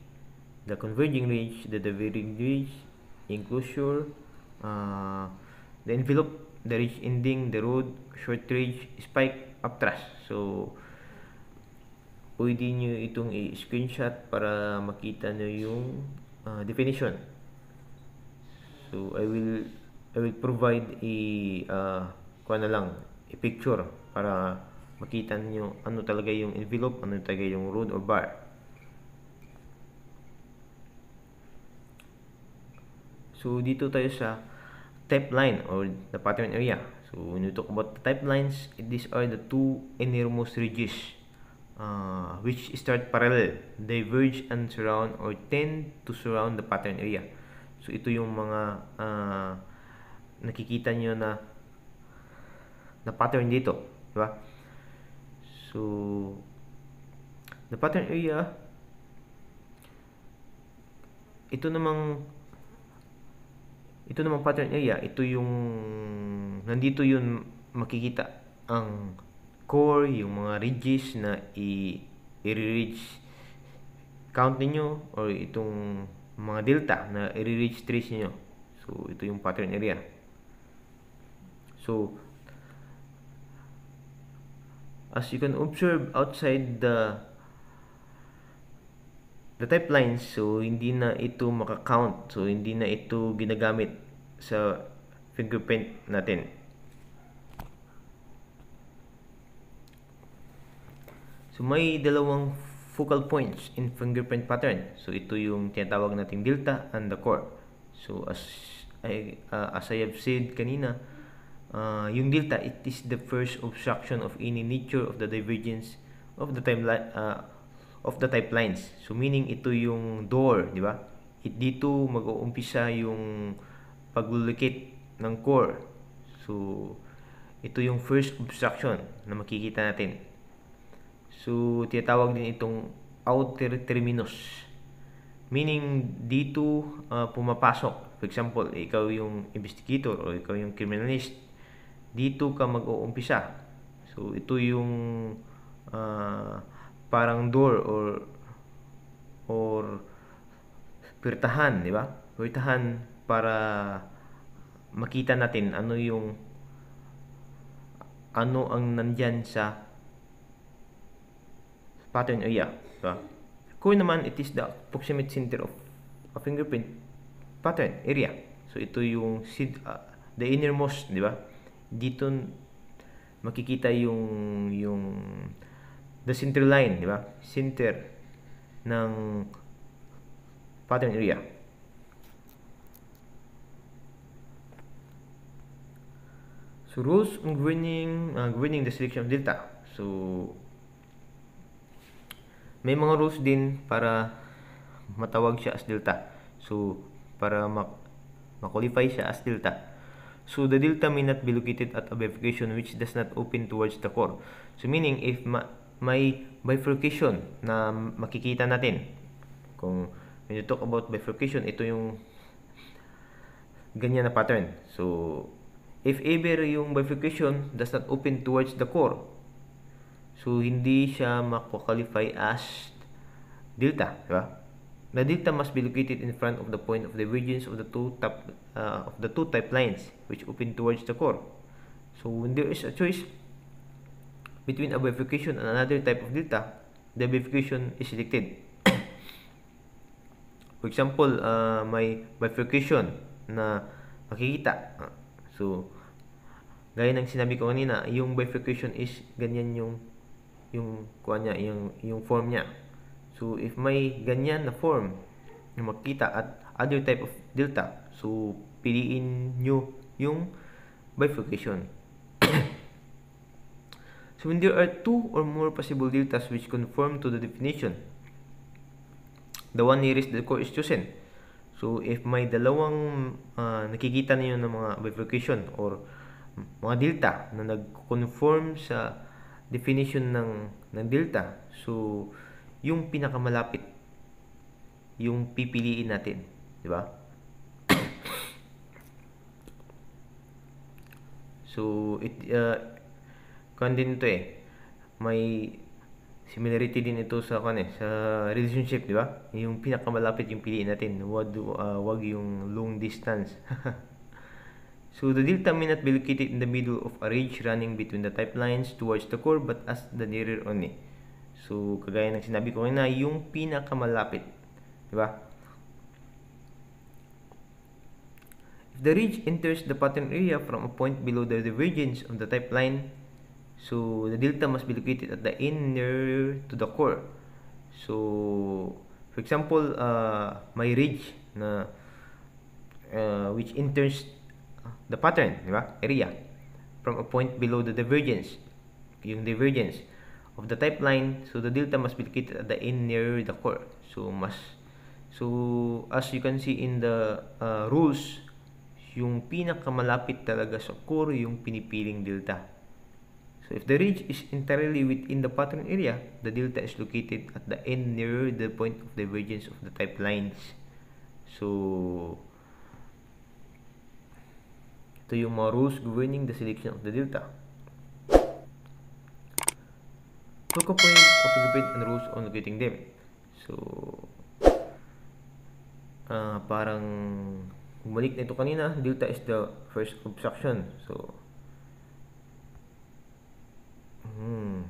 the converging ridge, the diverging ridge, enclosure, uh, the envelope, the ridge ending, the road, short ridge, spike, up upthrust. So, pwede nyo itong i-screenshot para makita nyo yung uh, definition. so I will I will provide a uh, na lang a picture para makita niyo ano talaga yung envelope ano talaga yung road or bar so dito tayo sa type line or the pattern area so when you talk about the type lines these are the two enormous ridges uh, which start parallel, diverge and surround or tend to surround the pattern area. So ito yung mga uh, nakikita niyo na na pattern dito, di ba? So the pattern area ito namang ito namang pattern area, ito yung nandito yun makikita ang core, yung mga ridges na i-reach count ninyo or itong mga delta na i-reach trace nyo. So, ito yung pattern area. So, as you can observe outside the the type lines, so hindi na ito maka-count. So, hindi na ito ginagamit sa fingerprint natin. So, may dalawang focal points in fingerprint pattern. So ito yung tinatawag nating delta and the core. So as I, uh, as I have said kanina, uh, yung delta it is the first obstruction of any nature of the divergence of the timeline uh, of the type lines. So meaning ito yung door, di ba? It dito mag-uumpisa yung paglulukit ng core. So ito yung first obstruction na makikita natin. So, tinatawag din itong outer terminus. Meaning, dito uh, pumapasok. For example, ikaw yung investigator o ikaw yung criminalist. Dito ka mag-uumpisa. So, ito yung uh, parang door or or pirtahan, di ba? Pirtahan para makita natin ano yung ano ang nandyan sa pattern area. Diba? Core naman, it is the proximate center of a fingerprint pattern area. So, ito yung uh, the innermost, di ba? Dito makikita yung yung the center line, di ba? Center ng pattern area. So, rules on governing, uh, ah, governing the selection of delta. So, may mga rules din para matawag siya as delta. So, para mak makulify siya as delta. So, the delta may not be located at a bifurcation which does not open towards the core. So, meaning if ma may bifurcation na makikita natin, kung when you talk about bifurcation, ito yung ganyan na pattern. So, if ever yung bifurcation does not open towards the core, So, hindi siya makakwalify as delta, di ba? The delta must be located in front of the point of divergence of the two top uh, of the two type lines which open towards the core. So when there is a choice between a bifurcation and another type of delta, the bifurcation is selected. For example, uh, may bifurcation na makikita. So, gaya ng sinabi ko kanina, yung bifurcation is ganyan yung yung kuha niya, yung, yung form niya. So, if may ganyan na form na makita at other type of delta, so, piliin nyo yung bifurcation. so, when there are two or more possible deltas which conform to the definition, the one nearest the core is chosen. So, if may dalawang uh, nakikita ninyo ng mga bifurcation or mga delta na nag-conform sa definition ng, ng delta. So, yung pinakamalapit, yung pipiliin natin. Di ba? so, it, uh, kan din eh. May similarity din ito sa kan eh, sa relationship, di ba? Yung pinakamalapit yung piliin natin. Wag, uh, wag yung long distance. So the delta may not be located in the middle of a ridge running between the type lines towards the core but as the nearer only. Eh. So kagaya ng sinabi ko na yung pinakamalapit. Di ba? If the ridge enters the pattern area from a point below the divergence of the type line, so the delta must be located at the inner to the core. So for example, uh, may ridge na uh, which enters the pattern, di ba? Area from a point below the divergence. Yung divergence of the type line, so the delta must be located at the end near the core. So mas so as you can see in the uh, rules, yung pinakamalapit talaga sa core yung pinipiling delta. So if the ridge is entirely within the pattern area, the delta is located at the end nearer the point of divergence of the type lines. So to yung mga rules governing the selection of the delta. Local point of occupant and rules on locating them. So, uh, parang bumalik na ito kanina, delta is the first obstruction. So, hmm.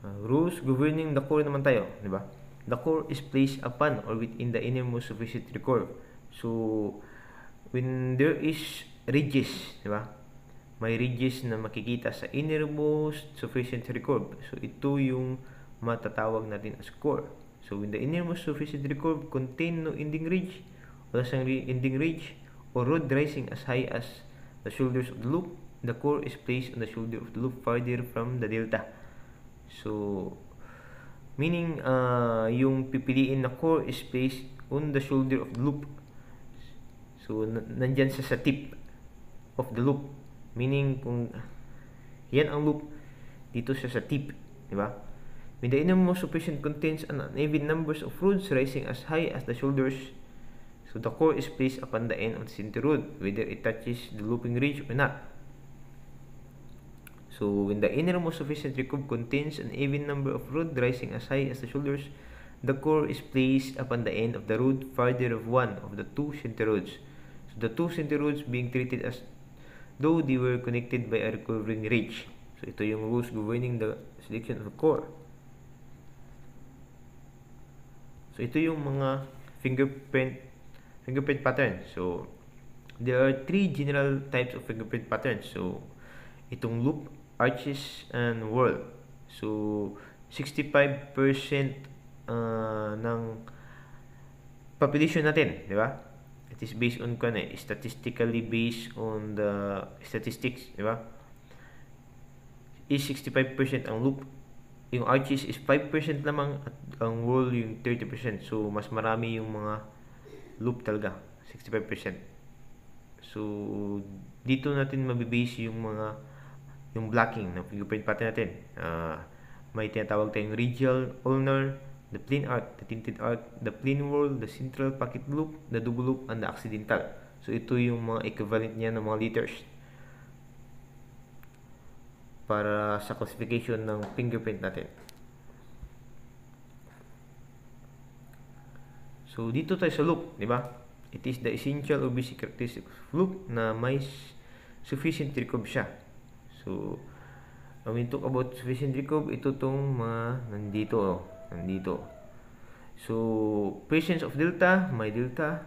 Uh, rules governing the core naman tayo, di ba? The core is placed upon or within the innermost surface of the curve. So, when there is ridges, di ba? May ridges na makikita sa innermost sufficiency curve. So, ito yung matatawag natin as core. So, when the innermost sufficiency curve contain no ending ridge, wala siyang ending ridge, or road rising as high as the shoulders of the loop, the core is placed on the shoulder of the loop farther from the delta. So, meaning, uh, yung pipiliin na core is placed on the shoulder of the loop So, nandyan siya sa tip of the loop. Meaning, kung yan ang loop, dito siya sa tip. Di ba? When the inner most sufficient contains an uneven numbers of roots rising as high as the shoulders, so the core is placed upon the end of the center rod, whether it touches the looping ridge or not. So, when the innermost sufficient recurve contains an even number of root rising as high as the shoulders, the core is placed upon the end of the root farther of one of the two center rods the two center roads being treated as though they were connected by a recurving ridge. So ito yung rules governing the selection of core. So ito yung mga fingerprint fingerprint pattern. So there are three general types of fingerprint patterns. So itong loop, arches and whorl. So 65% uh, ng population natin, di ba? is based on kan eh, statistically based on the statistics, di ba? Is 65% ang loop. Yung arches is 5% lamang at ang wall yung 30%. So, mas marami yung mga loop talaga. 65%. So, dito natin mabibase yung mga yung blocking ng fingerprint pattern natin. Uh, may tinatawag tayong radial ulnar, the plane arc, the tinted arc, the plane world, the central packet loop, the double loop, and the accidental. So, ito yung mga equivalent niya ng mga letters para sa classification ng fingerprint natin. So, dito tayo sa loop, di ba? It is the essential or basic characteristic of loop na may sufficient recurve siya. So, when we talk about sufficient recurve, ito tong mga nandito, oh. Nandito. So, presence of delta, may delta.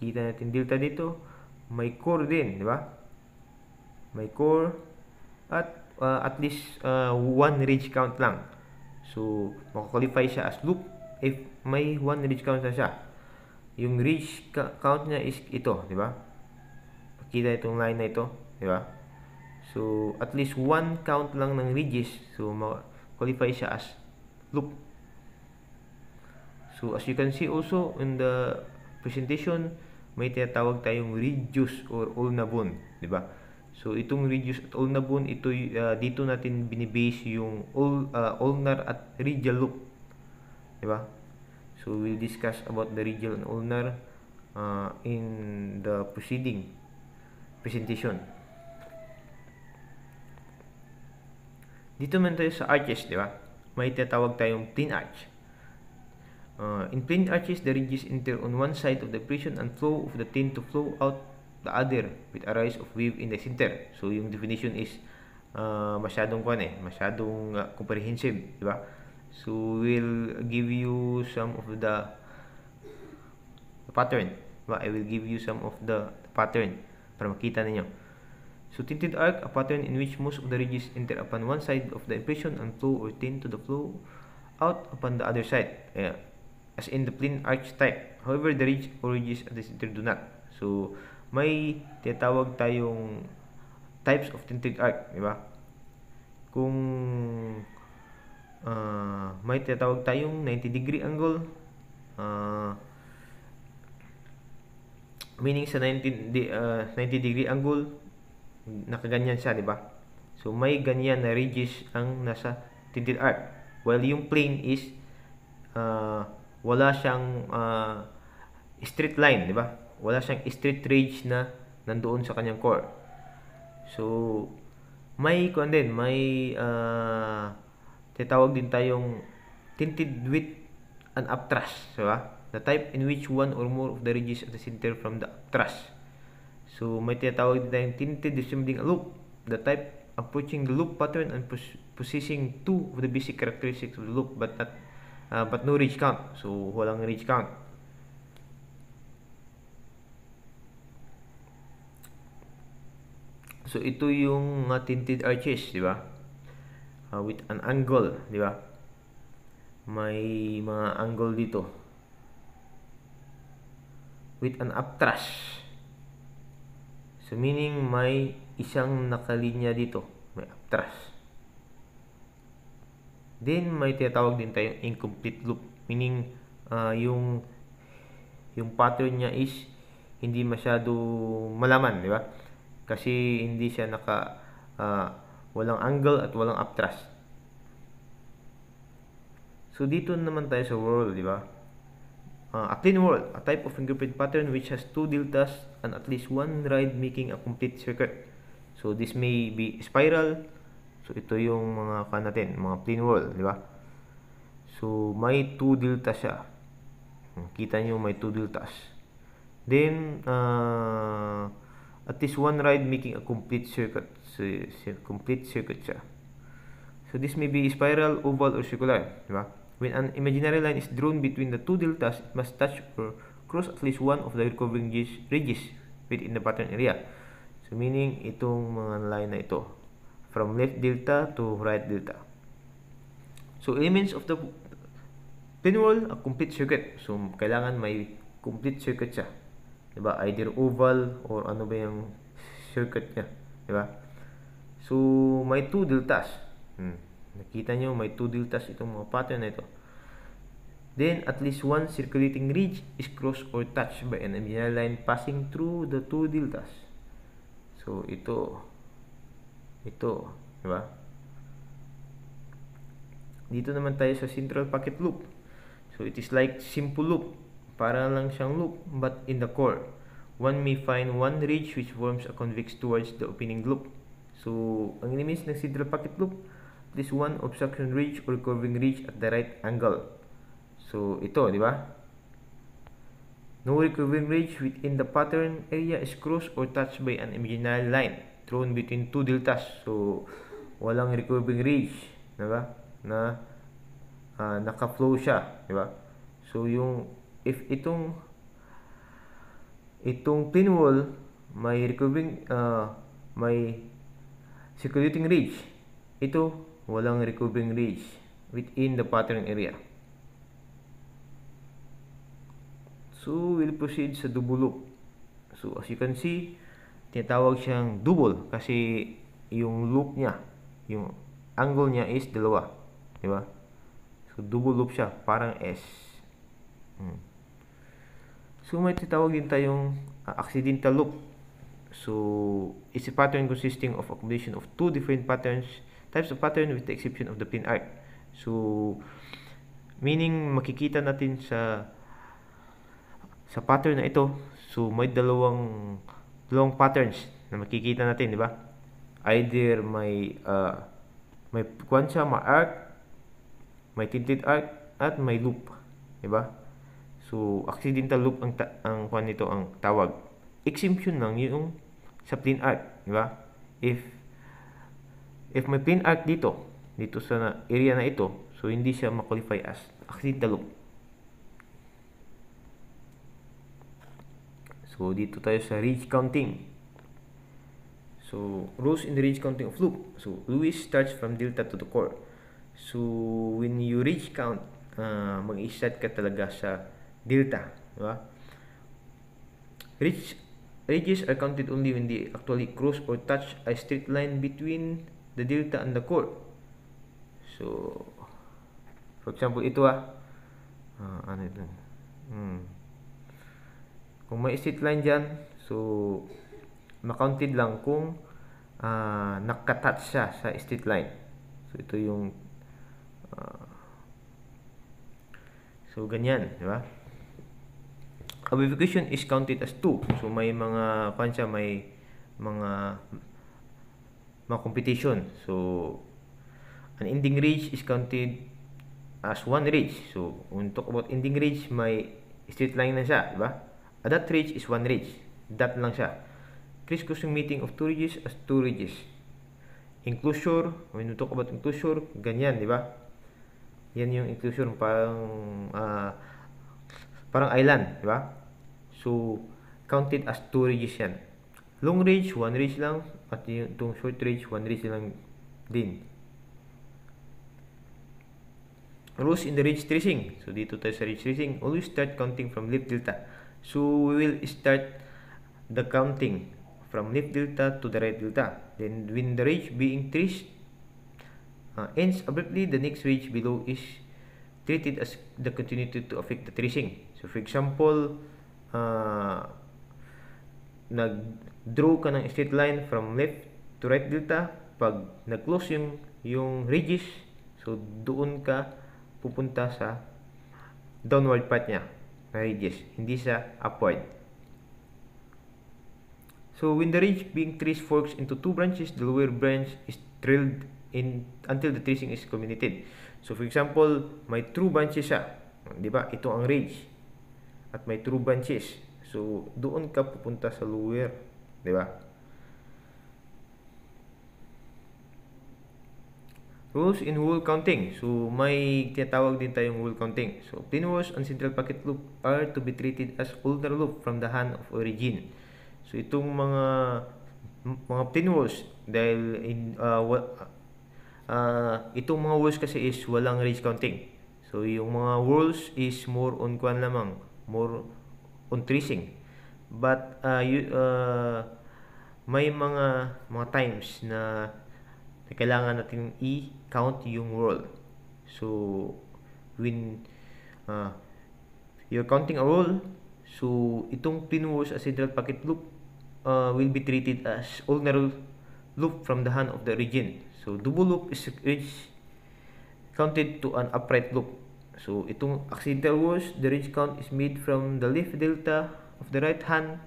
Kita natin delta dito. May core din, di ba? May core. At uh, at least uh, one ridge count lang. So, makakwalify siya as loop if may one ridge count na siya. Yung ridge count niya is ito, di ba? Pakita itong line na ito, di ba? So, at least one count lang ng ridges. So, ma-qualify siya as loop so as you can see also in the presentation may tinatawag tayong reduce or all bond di ba so itong reduce at all bond ito uh, ah, dito natin binibase yung all uh, all at radial loop di ba so we'll discuss about the radial and all uh, ah, in the proceeding presentation dito man tayo sa arches di ba may tatawag tayong plain arch. Uh, in plain arches, the ridges enter on one side of the prison and flow of the tin to flow out the other with a rise of wave in the center. So, yung definition is uh, masyadong kwan eh, masyadong uh, comprehensive, di ba? So, we'll give you some of the, the pattern. Diba? I will give you some of the pattern para makita ninyo. So tinted arc, a pattern in which most of the ridges enter upon one side of the impression and flow or tend to the flow out upon the other side, yeah, as in the plain arch type. However, the ridge or ridges at the center do not. So, may tinatawag tayong types of tinted arc, di ba? Kung uh, may tinatawag tayong 90 degree angle, uh, meaning sa 90, de, uh, 90 degree angle, nakaganyan siya, di ba? So, may ganyan na ridges ang nasa tinted art. While yung plane is, uh, wala siyang uh, straight line, di ba? Wala siyang straight ridge na nandoon sa kanyang core. So, may, kuan din, may, uh, titawag din tayong tinted with an upthrust, di ba? The type in which one or more of the ridges at the center from the upthrust. So, may tinatawag din tayong tinted resembling a loop. The type approaching the loop pattern and possessing two of the basic characteristics of the loop but not uh, but no ridge count. So, walang ridge count. So, ito yung uh, tinted arches, di ba? Uh, with an angle, di ba? May mga angle dito. With an uptrash. So meaning may isang nakalinya dito, may upthrust. Then may tinatawag din tayong incomplete loop, meaning uh, yung yung pattern niya is hindi masyado malaman, di ba? Kasi hindi siya naka uh, walang angle at walang upthrust. So dito naman tayo sa world, di ba? Uh, a plane whorl, a type of fingerprint pattern which has two deltas and at least one ride making a complete circuit. So, this may be spiral. So, ito yung mga ka natin, mga plane whorl, di ba? So, may two delta siya. Hmm, kita nyo, may two deltas. Then, uh, at least one ride making a complete circuit. So, complete circuit siya. So, this may be spiral, oval, or circular, di ba? When an imaginary line is drawn between the two deltas, it must touch or cross at least one of the recovering ridges within the pattern area. So, meaning itong mga line na ito. From left delta to right delta. So, elements of the pinwall, a complete circuit. So, kailangan may complete circuit siya. Diba? Either oval or ano ba yung circuit niya. Diba? So, may two deltas. Hmm. Nakita nyo, may 2 deltas itong mga pattern na ito. Then, at least one circulating ridge is crossed or touched by an MDR line passing through the 2 deltas. So, ito. Ito. Diba? Dito naman tayo sa central packet loop. So, it is like simple loop. Para lang siyang loop, but in the core. One may find one ridge which forms a convex towards the opening loop. So, ang inimis ng central packet loop, this one obstruction ridge or curving ridge at the right angle. So, ito, di ba? No recurving ridge within the pattern area is crossed or touched by an imaginary line drawn between two deltas. So, walang recurving ridge, di ba? Na uh, naka-flow siya, di ba? So, yung if itong itong thin wall may recurving uh, may circulating ridge ito walang recovering ridge within the pattern area. So, we'll proceed sa dubulok. So, as you can see, tinatawag siyang double kasi yung loop niya, yung angle niya is dalawa. Di ba? So, double loop siya. Parang S. Hmm. So, may tinatawag din tayong uh, accidental loop. So, it's a pattern consisting of a combination of two different patterns types of pattern with the exception of the pin arc. So, meaning makikita natin sa sa pattern na ito, so may dalawang long patterns na makikita natin, di ba? Either may uh, may kwan may arc, may tinted arc, at may loop, di ba? So, accidental loop ang, ang kwan nito ang tawag. Exemption lang yung sa plain arc, di ba? If if may pin arc dito, dito sa area na ito, so hindi siya ma-qualify as accidental loop. So, dito tayo sa ridge counting. So, rules in the ridge counting of loop. So, Lewis starts from delta to the core. So, when you ridge count, uh, mag-start ka talaga sa delta. Diba? Ridge, ridges are counted only when they actually cross or touch a straight line between the delta and the chord. So, for example, ito ah. ah ano ito? Hmm. Kung may straight line dyan, so, makaunted lang kung uh, ah, nakatouch siya sa straight line. So, ito yung uh, so, ganyan, di ba? Abbreviation is counted as 2. So, may mga, kwan may mga mga competition. So, an ending ridge is counted as one ridge. So, when talk about ending ridge, may straight line na siya, di ba? A dot ridge is one ridge. Dot lang siya. Crisscrossing meeting of two ridges as two ridges. Inclusure, when we talk about enclosure, ganyan, di ba? Yan yung enclosure, parang, uh, parang island, di ba? So, counted as two ridges yan. Long ridge, one ridge lang at yung, itong short range, one range lang din. Rules in the range tracing. So, dito tayo sa range tracing. Always start counting from left delta. So, we will start the counting from left delta to the right delta. Then, when the range being traced uh, ends abruptly, the next range below is treated as the continuity to affect the tracing. So, for example, uh, nag draw ka ng straight line from left to right delta pag nag-close yung yung ridges so doon ka pupunta sa downward path niya na ridges hindi sa upward so when the ridge being trees forks into two branches the lower branch is drilled in until the tracing is communicated so for example may true branches siya di ba ito ang ridge at may true branches so doon ka pupunta sa lower Di ba? Rules in whole counting. So, may tinatawag din tayong whole counting. So, pinwash and central packet loop are to be treated as older loop from the hand of origin. So, itong mga mga pinwash dahil in, uh, wa, uh, itong mga walls kasi is walang range counting. So, yung mga walls is more on kwan lamang, more on tracing. But uh, you, uh, may mga mga times na, na kailangan natin i-count yung roll. So when uh, you're counting a roll, so itong pinwos acidal packet loop uh, will be treated as ulnar loop from the hand of the origin. So double loop is, is counted to an upright loop. So itong accidental was, the ridge count is made from the leaf delta of the right hand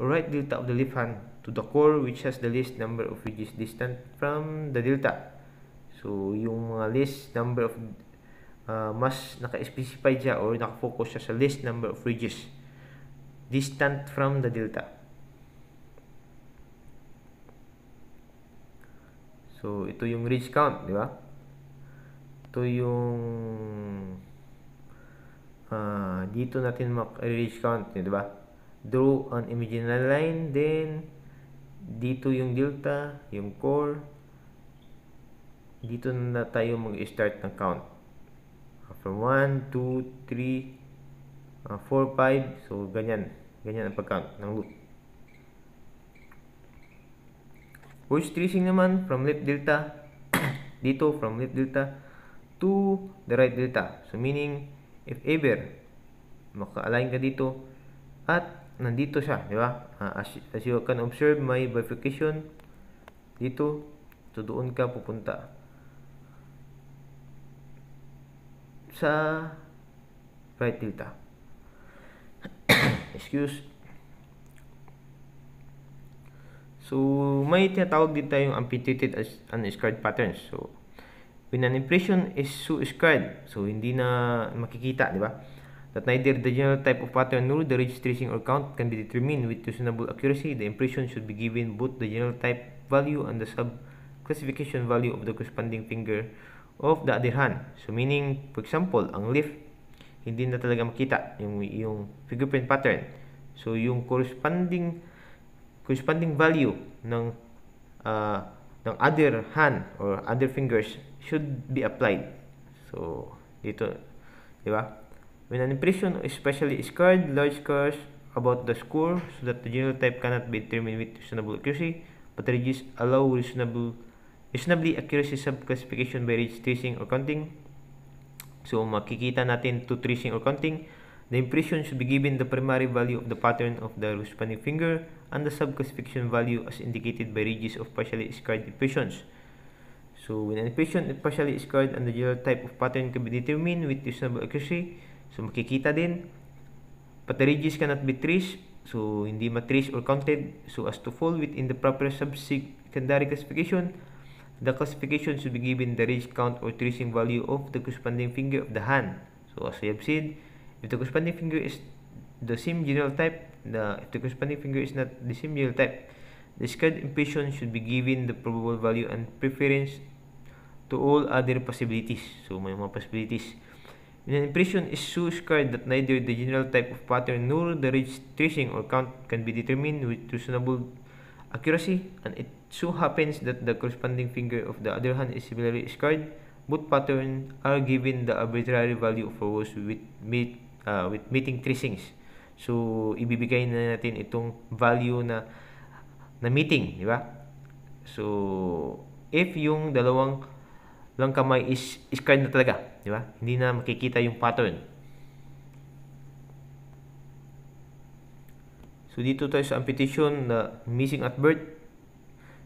or right delta of the left hand to the core which has the least number of ridges distant from the delta. So, yung mga least number of uh, mas naka-specify siya or naka-focus siya sa least number of ridges distant from the delta. So, ito yung ridge count, di ba? Ito yung uh, dito natin mag-ridge count, di ba? Draw an imaginary line then dito yung delta, yung core. Dito na tayo mag-start ng count. After 1, 2, 3, uh, 4, 5. So, ganyan. Ganyan ang pag-count ng loop. Voice tracing naman from left delta dito from left delta to the right delta. So meaning if ever maka-align ka dito at nandito siya, di ba? Uh, as, as you can observe, may bifurcation dito. to doon ka pupunta. Sa right tilta. Excuse. So, may tinatawag dito tayong amputated as scarred patterns. So, when an impression is so scarred, so hindi na makikita, di ba? that neither the general type of pattern nor the registration or count can be determined with reasonable accuracy, the impression should be given both the general type value and the sub-classification value of the corresponding finger of the other hand. So, meaning, for example, ang leaf, hindi na talaga makita yung, yung fingerprint pattern. So, yung corresponding corresponding value ng uh, ng other hand or other fingers should be applied. So, dito, di ba? When an impression especially is scarred, large scars about the score so that the genotype cannot be determined with reasonable accuracy, but regions allow reasonable reasonably accuracy subclassification by ridge tracing or counting. So makikita natin to tracing or counting, the impression should be given the primary value of the pattern of the responding finger and the subclassification value as indicated by ridges of partially scarred impressions. So when an impression is partially scarred and the general type of pattern can be determined with reasonable accuracy, So makikita din, pathologies cannot be traced, so hindi matrace or counted, so as to fall within the proper secondary classification, the classification should be given the ridge count or tracing value of the corresponding finger of the hand. So as we have said if the corresponding finger is the same general type, the, if the corresponding finger is not the same general type, the scared impression should be given the probable value and preference to all other possibilities. So may mga possibilities. When an impression is so card that neither the general type of pattern nor the rich tracing or count can be determined with reasonable accuracy, and it so happens that the corresponding finger of the other hand is similarly scarred, both patterns are given the arbitrary value for rows with, meet, uh, with meeting tracings. So, ibibigay na natin itong value na na meeting, di ba? So, if yung dalawang lang kamay is, scarred na talaga, Di ba? Hindi na makikita yung pattern. So, dito tayo sa amputation na missing at birth.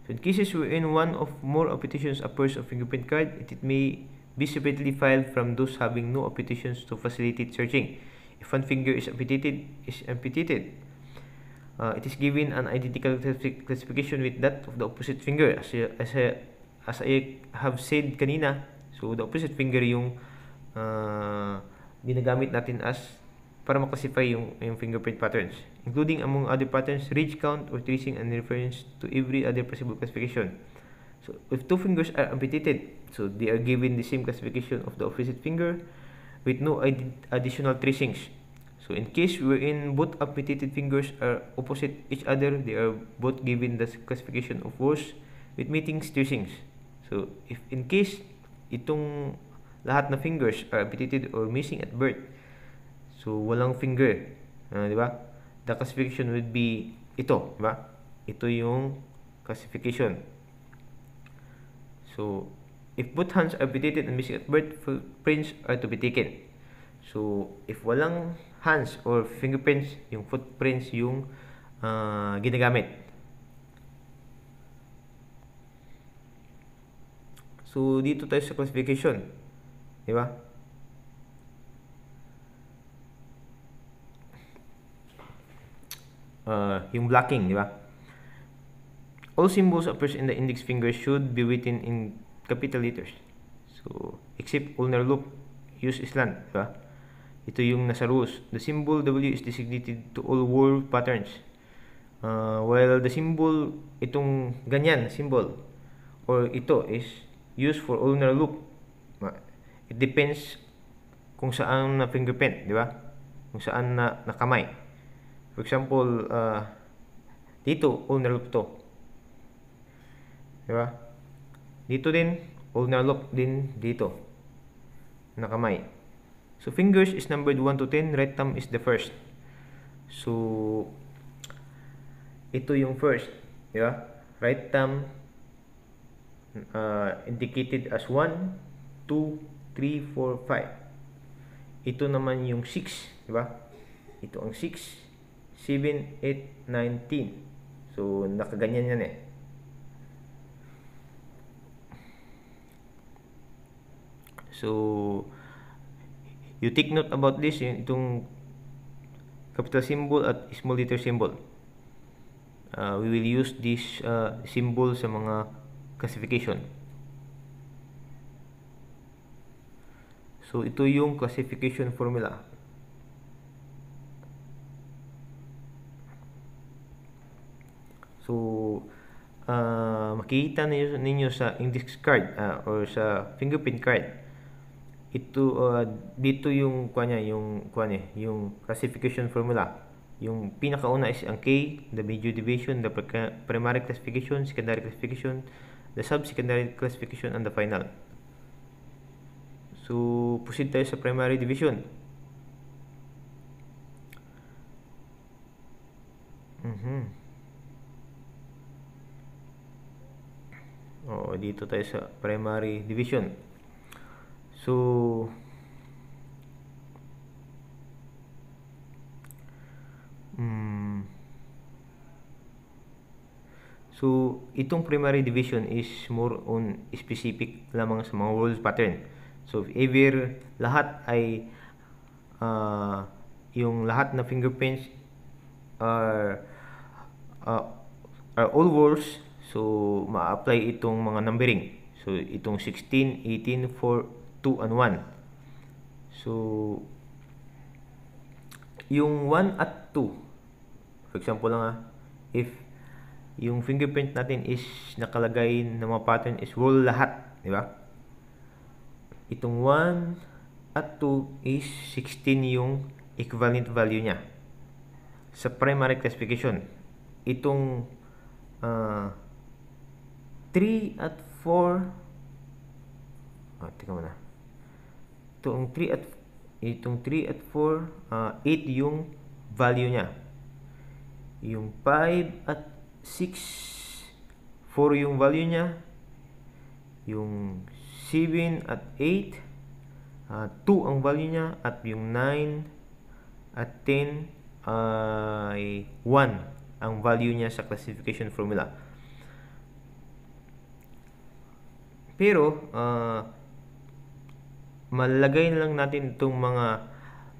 So, in cases wherein one of more amputations appears of fingerprint card, it, it may be separately filed from those having no amputations to facilitate searching. If one finger is amputated, is amputated, uh, it is given an identical classification with that of the opposite finger as, a, as, I, as I have said kanina so the opposite finger yung uh, ginagamit natin as para maklasify yung, yung fingerprint patterns, including among other patterns, ridge count or tracing and reference to every other possible classification. So, if two fingers are amputated, so they are given the same classification of the opposite finger with no additional tracings. So, in case wherein both amputated fingers are opposite each other, they are both given the classification of worse with meeting tracings. So, if in case itong lahat na fingers are amputated or missing at birth. So, walang finger. Uh, di ba? The classification would be ito. Di ba? Ito yung classification. So, if both hands are amputated and missing at birth, footprints are to be taken. So, if walang hands or fingerprints, yung footprints yung uh, ginagamit. So, dito tayo sa classification. Di ba? Uh, yung blocking, di ba? All symbols appears in the index finger should be written in capital letters. So, except ulnar loop, use slant, di ba? Ito yung nasa rules. The symbol W is designated to all word patterns. Uh, while the symbol, itong ganyan, symbol, or ito is used for ulnar loop. It depends kung saan na fingerprint, di ba? Kung saan na nakamay. For example, uh, dito, ulnar loop to. Di ba? Dito din, ulnar loop din dito. Nakamay. So, fingers is numbered 1 to 10. Right thumb is the first. So, ito yung first. Di ba? Right thumb uh, indicated as 1, 2, 3, 4, 5. Ito naman yung 6, di ba? Ito ang 6, 7, 8, 19. So, nakaganyan yan eh. So, you take note about this, yun, itong capital symbol at small letter symbol. Uh, we will use this uh, symbol sa mga classification. So, ito yung classification formula. So, uh, makikita ninyo, ninyo sa index card uh, or sa fingerprint card. Ito, uh, dito yung, kanya, yung, kanya, yung classification formula. Yung pinakauna is ang K, the major division, the primary classification, secondary classification, the sub-secondary classification, and the final. So, proceed tayo sa primary division. Mm-hmm. Oo, dito tayo sa primary division. So, mm, So, itong primary division is more on specific lamang sa mga world pattern. So ever lahat ay uh, yung lahat na fingerprints are uh, are all words so ma-apply itong mga numbering. So itong 16, 18, 4, 2 and 1. So yung 1 at 2 for example lang ah, if yung fingerprint natin is nakalagay na mga pattern is roll lahat, di ba? itong 1 at 2 is 16 yung equivalent value niya. Sa primary classification, itong uh, ah, 3 at 4 oh, ah, tingnan muna Itong 3 at itong 3 at 4 uh, 8 yung value niya. Yung 5 at 6 4 yung value niya. Yung 7 at 8, uh, 2 ang value niya at yung 9 at 10 ay 1 ang value niya sa classification formula. Pero uh, malagay na lang natin itong mga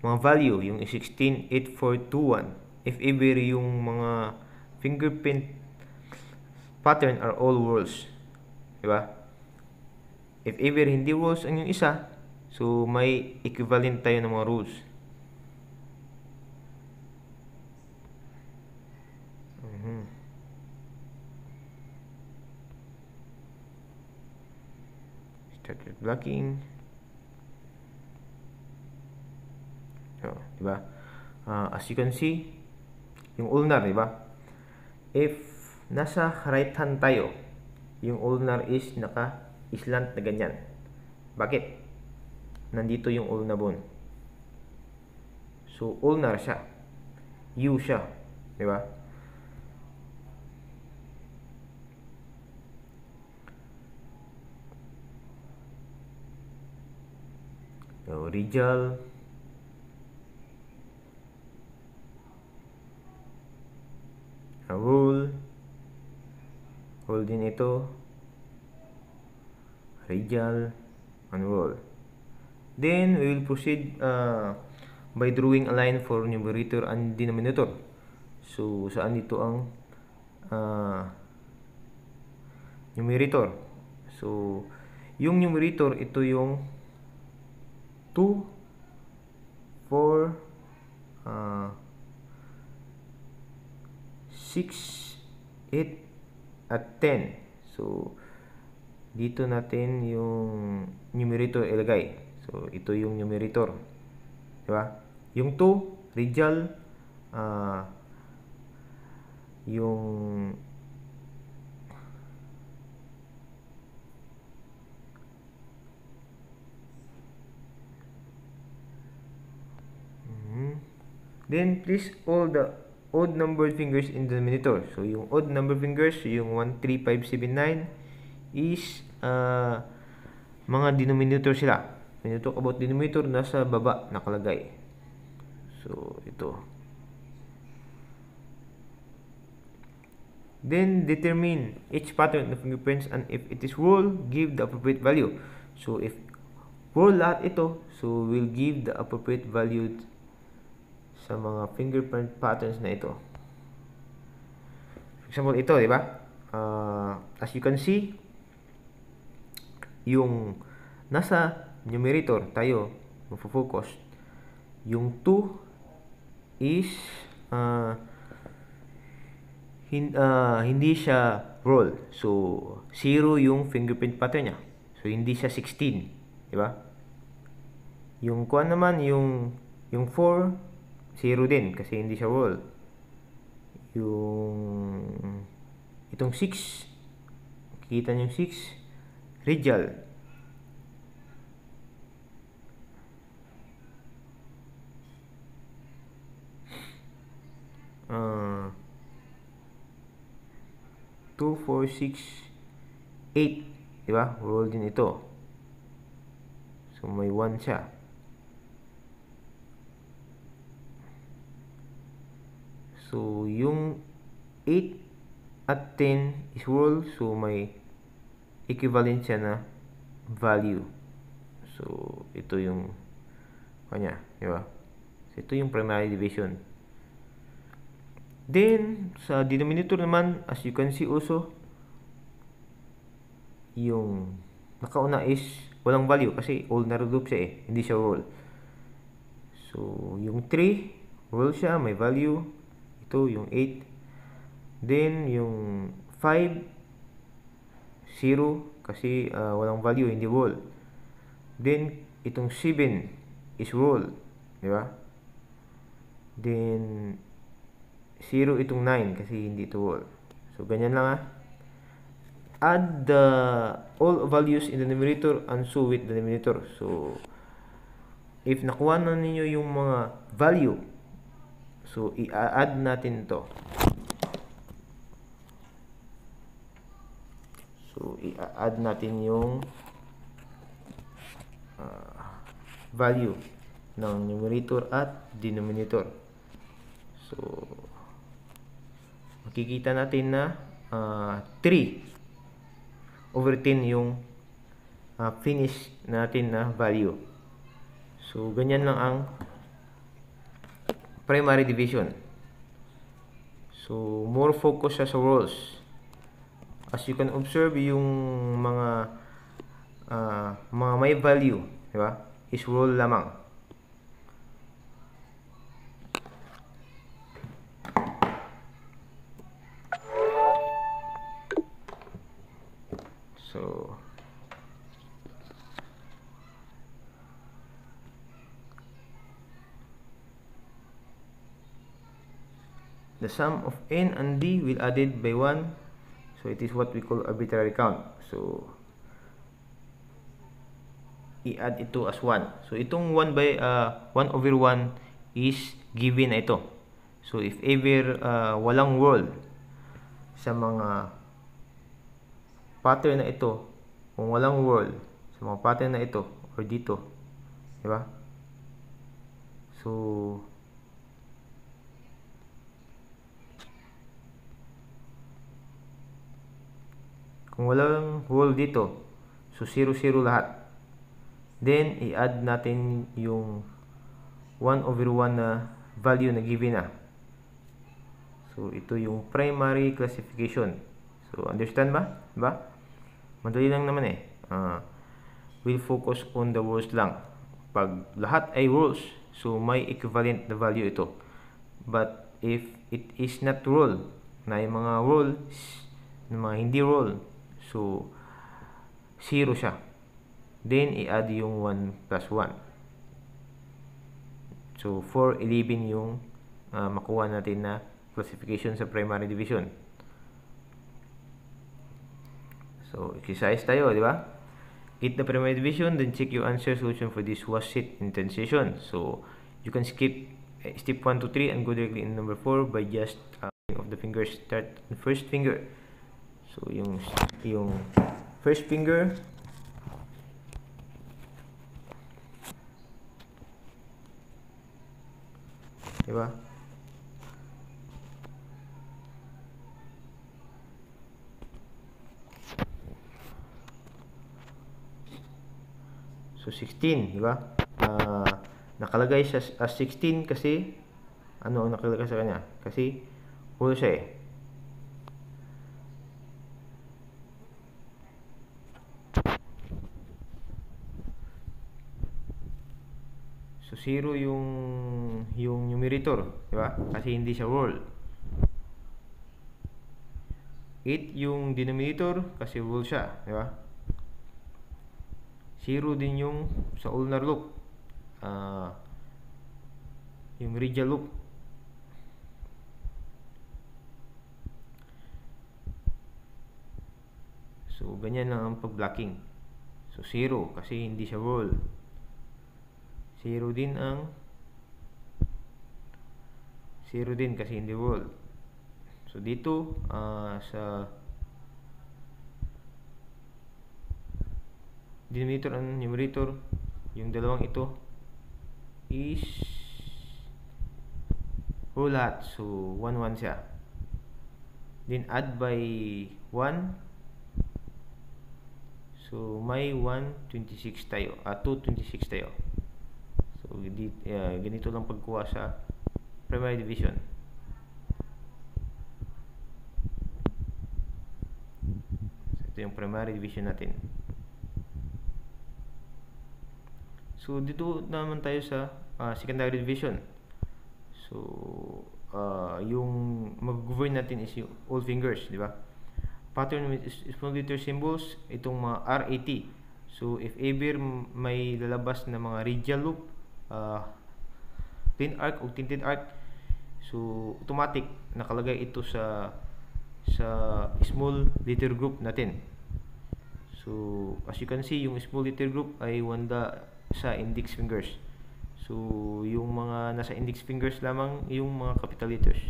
mga value, yung 16, 8, 4, 2, 1. If ever yung mga fingerprint pattern are all worlds. Diba? if ever hindi rules ang yung isa, so may equivalent tayo ng mga rules. Mm-hmm. Start blocking. So, di ba? Uh, as you can see, yung ulnar, di ba? If nasa right hand tayo, yung ulnar is naka islant na ganyan. Bakit? Nandito yung ulna bone. So, ulnar siya. U siya. Di ba? So, Rijal. Raul. Holdin ito radial, and roll. Then, we will proceed uh, by drawing a line for numerator and denominator. So, saan ito ang uh, numerator? So, yung numerator, ito yung 2, 4, uh, 6, 8, at 10. So, dito natin yung numerator ilagay. So, ito yung numerator. Di ba? Yung 2, Rizal. Uh, ah, yung mm-hmm. Then, please all the odd number fingers in the denominator. So, yung odd number fingers, yung 1, 3, 5, 7, 9, is uh, mga denominator sila. When you talk about denominator, nasa baba nakalagay. So, ito. Then, determine each pattern of fingerprints and if it is roll, give the appropriate value. So, if roll lahat ito, so we'll give the appropriate value sa mga fingerprint patterns na ito. For example, ito, di ba? Uh, as you can see, yung nasa numerator tayo mafo-focus. Yung 2 is uh, hin, uh, hindi siya roll. So, 0 yung fingerprint pattern niya. So, hindi siya 16. Di ba? Yung kuan naman, yung yung 4, 0 din kasi hindi siya roll. Yung itong 6, kita niyo yung 6, result uh, 2, 4, 6, 8 diba? roll din ito so may 1 siya so yung 8 at 10 is roll so may equivalent siya na value. So, ito yung kanya, di ba? So, ito yung primary division. Then, sa denominator naman, as you can see also, yung nakauna is walang value kasi all narrow group siya eh. Hindi siya whole. So, yung 3, whole siya, may value. Ito, yung 8. Then, yung 5, zero kasi uh, walang value, hindi whole. Then, itong 7 is whole. Di ba? Then, 0 itong 9 kasi hindi to whole. So, ganyan lang ah. Add the all values in the numerator and so with the denominator. So, if nakuha na ninyo yung mga value, so, i-add natin to i-add natin yung uh, value ng numerator at denominator. So, makikita natin na uh, ah, 3 over 10 yung uh, finish natin na value. So, ganyan lang ang primary division. So, more focus sa roles as you can observe yung mga uh, mga may value di ba is roll lamang so the sum of n and d will added by 1 so it is what we call arbitrary count so i-add ito as 1 so itong 1 by uh, 1 over 1 is given na ito so if ever uh, walang world sa mga pattern na ito kung walang world sa mga pattern na ito or dito di ba so Kung walang whole dito, so 0, 0 lahat. Then, i-add natin yung 1 over 1 na value na given na. So, ito yung primary classification. So, understand ba? Diba? Madali lang naman eh. Uh, we'll focus on the rules lang. Pag lahat ay rules, so may equivalent na value ito. But if it is not rule, na yung mga rule, na mga hindi rule, So, 0 siya. Then, i-add yung 1 plus 1. So, 4, 11 yung uh, makuha natin na classification sa primary division. So, exercise tayo, di ba? Get the primary division, then check your answer solution for this was it in transition. So, you can skip eh, step 1 to 3 and go directly in number 4 by just uh, of the fingers start the first finger. So yung yung first finger Diba? So 16, di ba? Uh, nakalagay siya as 16 kasi ano ang nakalagay sa kanya? Kasi whole siya eh. zero yung yung numerator, di ba? Kasi hindi siya whole. 8 yung denominator kasi whole siya, di ba? Zero din yung sa ulnar loop. Uh, yung radial loop. So, ganyan lang ang pag-blocking. So, zero kasi hindi siya whole. Zero din ang Zero din kasi in the world. So dito uh, sa denominator and numerator yung dalawang ito is whole lahat. So 1 1 siya. Then add by 1 So, may 126 tayo. Ah, 226 tayo uh, ganito lang pagkuha sa primary division so, ito yung primary division natin so dito naman tayo sa uh, secondary division so uh, yung mag-govern natin is yung all fingers di ba pattern with small letter symbols itong mga RAT so if ever may lalabas na mga radial loop uh, ah, plain arc o tinted arc so automatic nakalagay ito sa sa small letter group natin so as you can see yung small letter group ay wanda sa index fingers so yung mga nasa index fingers lamang yung mga capital letters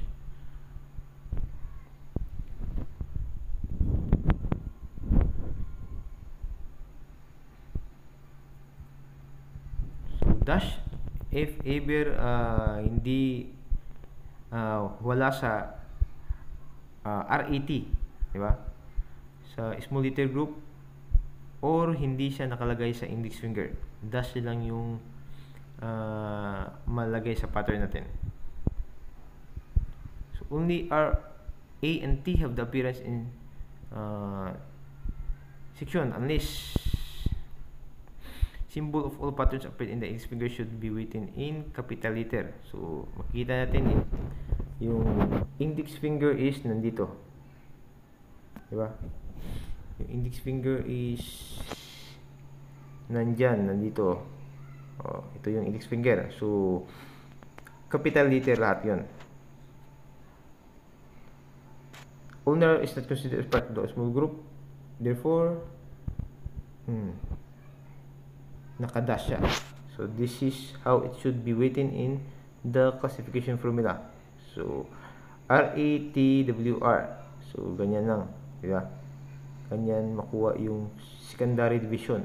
so dash if ever uh, hindi uh, wala sa uh, RET, di ba? Sa small letter group or hindi siya nakalagay sa index finger. Dash lang yung uh, malagay sa pattern natin. So only R A and T have the appearance in uh, section unless symbol of all patterns appeared in the figure should be written in capital letter. So, makita natin eh. yung index finger is nandito. Diba? Yung index finger is nandyan, nandito. Oh, ito yung index finger. So, capital letter lahat yun. Owner is not considered part of the small group. Therefore, hmm, nakadash siya. So, this is how it should be written in the classification formula. So, RATWR. So, ganyan lang. Diba? Ganyan makuha yung secondary division.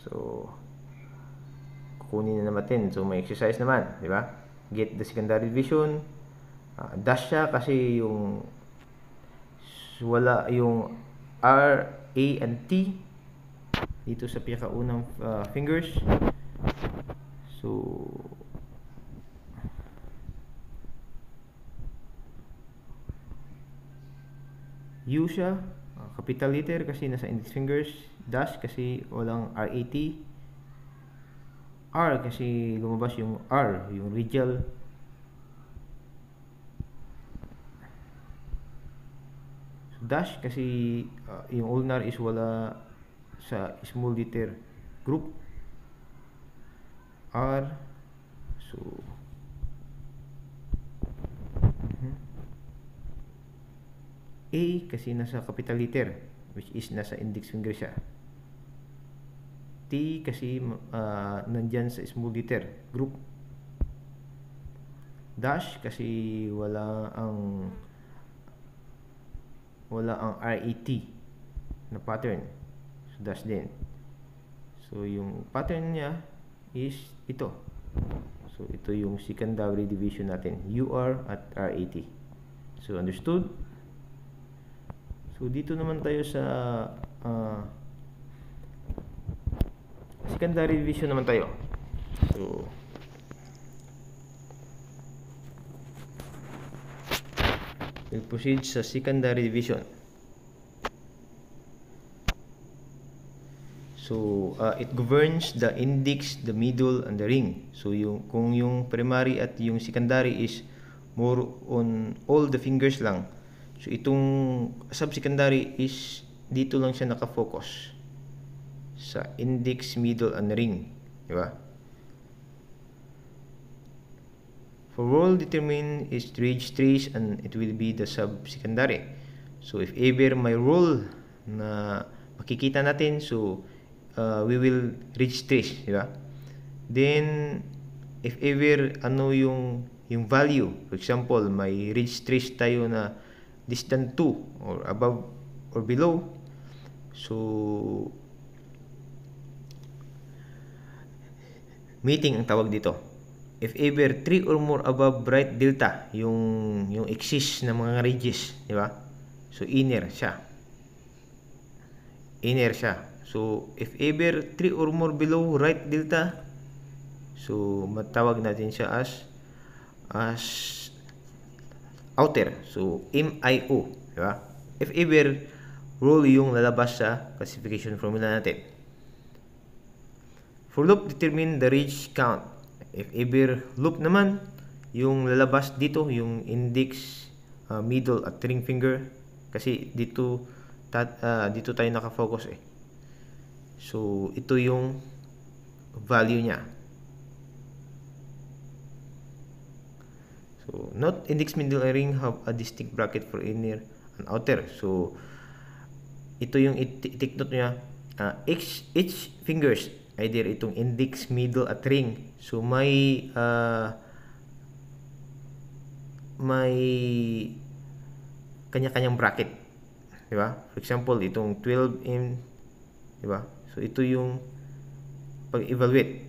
So, kukunin na naman So, may exercise naman. Diba? Get the secondary division. Uh, dash siya kasi yung wala yung R A and T dito sa pinakaunang uh, fingers so U siya uh, capital letter kasi nasa index fingers dash kasi walang RAT R kasi lumabas yung R yung regal dash kasi uh, yung ulnar is wala sa small letter group R so mhm. A kasi nasa capital letter which is nasa index finger siya T kasi uh, nandyan sa small letter group dash kasi wala ang wala ang RET na pattern. So, dash din. So, yung pattern niya is ito. So, ito yung secondary division natin. UR at RET. So, understood? So, dito naman tayo sa uh, secondary division naman tayo. So, We proceed sa secondary division. So, uh, it governs the index, the middle, and the ring. So, yung, kung yung primary at yung secondary is more on all the fingers lang. So, itong sub-secondary is dito lang siya nakafocus sa index, middle, and ring. Diba? For role determined is range trace and it will be the sub-secondary. So if ever my rule na makikita natin, so uh, we will reach trace, di ba? Then, if ever ano yung yung value, for example, may range trace tayo na distant 2 or above or below. So, meeting ang tawag dito. If ever 3 or more above bright delta, yung yung axis na mga ridges, di ba? So inner siya. Inner siya. So if ever 3 or more below right delta, so matawag natin siya as as outer. So MIO, di ba? If ever rule yung lalabas sa classification formula natin. For loop, determine the ridge count If ever loop naman, yung lalabas dito, yung index, uh, middle at ring finger kasi dito tat, uh, dito tayo nakafocus eh. So ito yung value niya. So not index middle and ring have a distinct bracket for inner and outer. So ito yung itik note niya. Uh, each, each fingers either itong index, middle at ring. So may uh, may kanya-kanyang bracket. 'Di ba? For example, itong 12 in 'di ba? So ito yung pag-evaluate.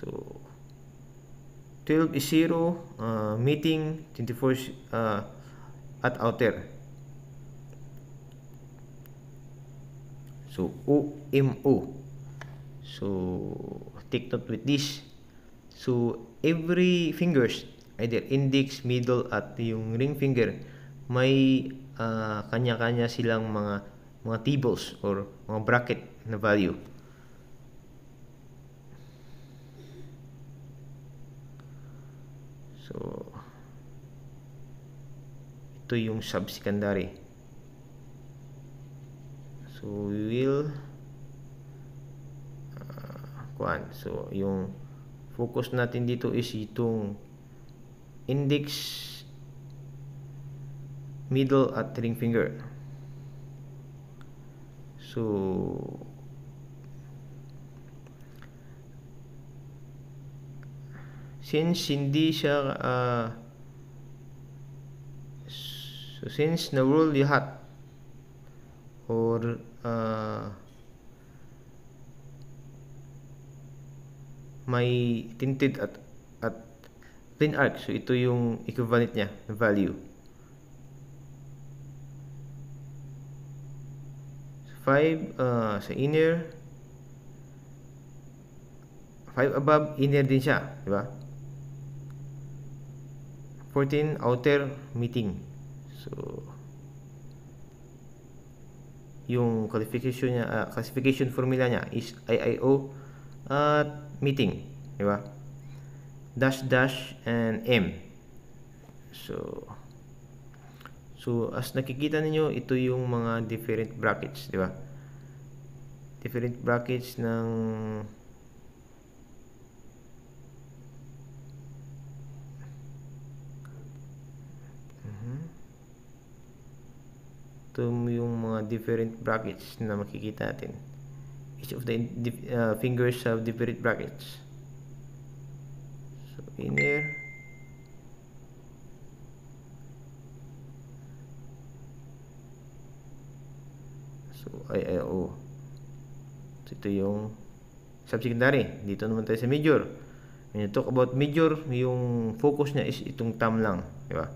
So 12 is 0, uh, ah, meeting, 24 uh, ah, at outer. So, OMO. So, TikTok with this. So, every fingers, either index, middle, at yung ring finger, may uh, kanya-kanya silang mga mga tables or mga bracket na value. So, ito yung subsecondary. secondary So, we will uh, kuan. So, yung focus natin dito is itong index middle at ring finger. So, since hindi siya uh, so since na-rule you lahat और may tinted at at thin arc. So ito yung equivalent niya na value. 5 uh, sa inner 5 above inner din siya, di ba? 14 outer meeting. So yung qualification niya, uh, classification formula niya is IIO at meeting, di ba? Dash dash and M. So So as nakikita niyo, ito yung mga different brackets, di ba? Different brackets ng ito yung mga different brackets na makikita natin each of the uh, fingers have different brackets so inner so I, I, O so ito yung subsecondary dito naman tayo sa major when you talk about major yung focus niya is itong thumb lang di ba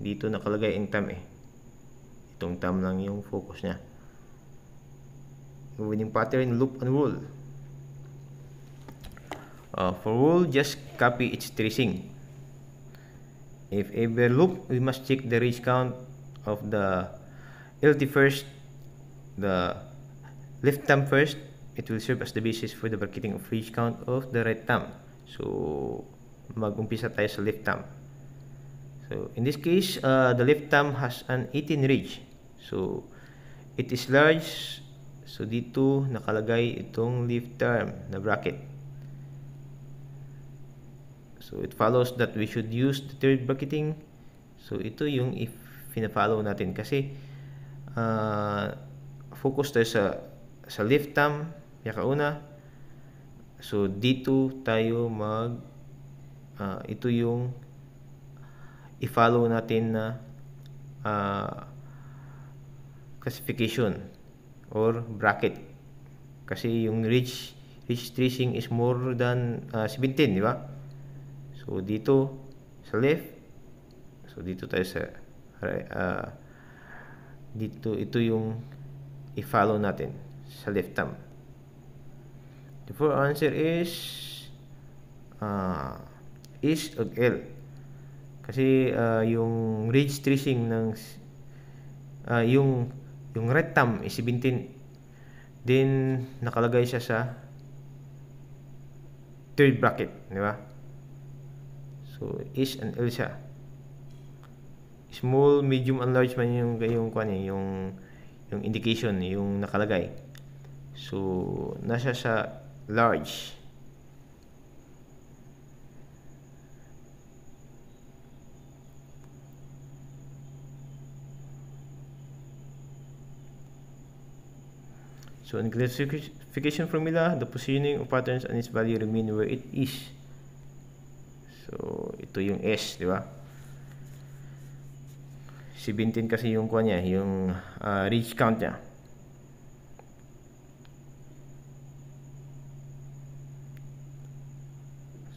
dito nakalagay ang thumb eh tungtam lang yung focus niya gawin yung pattern loop and rule uh, for rule just copy its tracing if ever loop we must check the reach count of the LT first the left thumb first it will serve as the basis for the bracketing of reach count of the right thumb so mag-umpisa tayo sa left thumb so in this case uh, the left thumb has an 18 reach. So, it is large. So, dito nakalagay itong leaf term na bracket. So, it follows that we should use the third bracketing. So, ito yung if pinafollow natin kasi uh, focus tayo sa sa left thumb yakauna so dito tayo mag uh, ito yung i-follow natin na uh, classification or bracket. Kasi yung ridge, ridge tracing is more than uh, ah, 17, di ba? So, dito sa left. So, dito tayo sa uh, dito, ito yung i-follow natin sa left thumb. the Therefore, answer is uh, ah, is of L. Kasi uh, yung ridge tracing ng uh, yung yung rectum is 17. Then, nakalagay siya sa third bracket. Di ba? So, H and L siya. Small, medium, and large man yung, yung, yung, eh, yung, yung indication, yung nakalagay. So, nasa sa large. So in classification formula, the positioning of patterns and its value remain where it is. So ito yung S, di ba? 17 kasi yung kuha niya, yung uh, ridge count niya.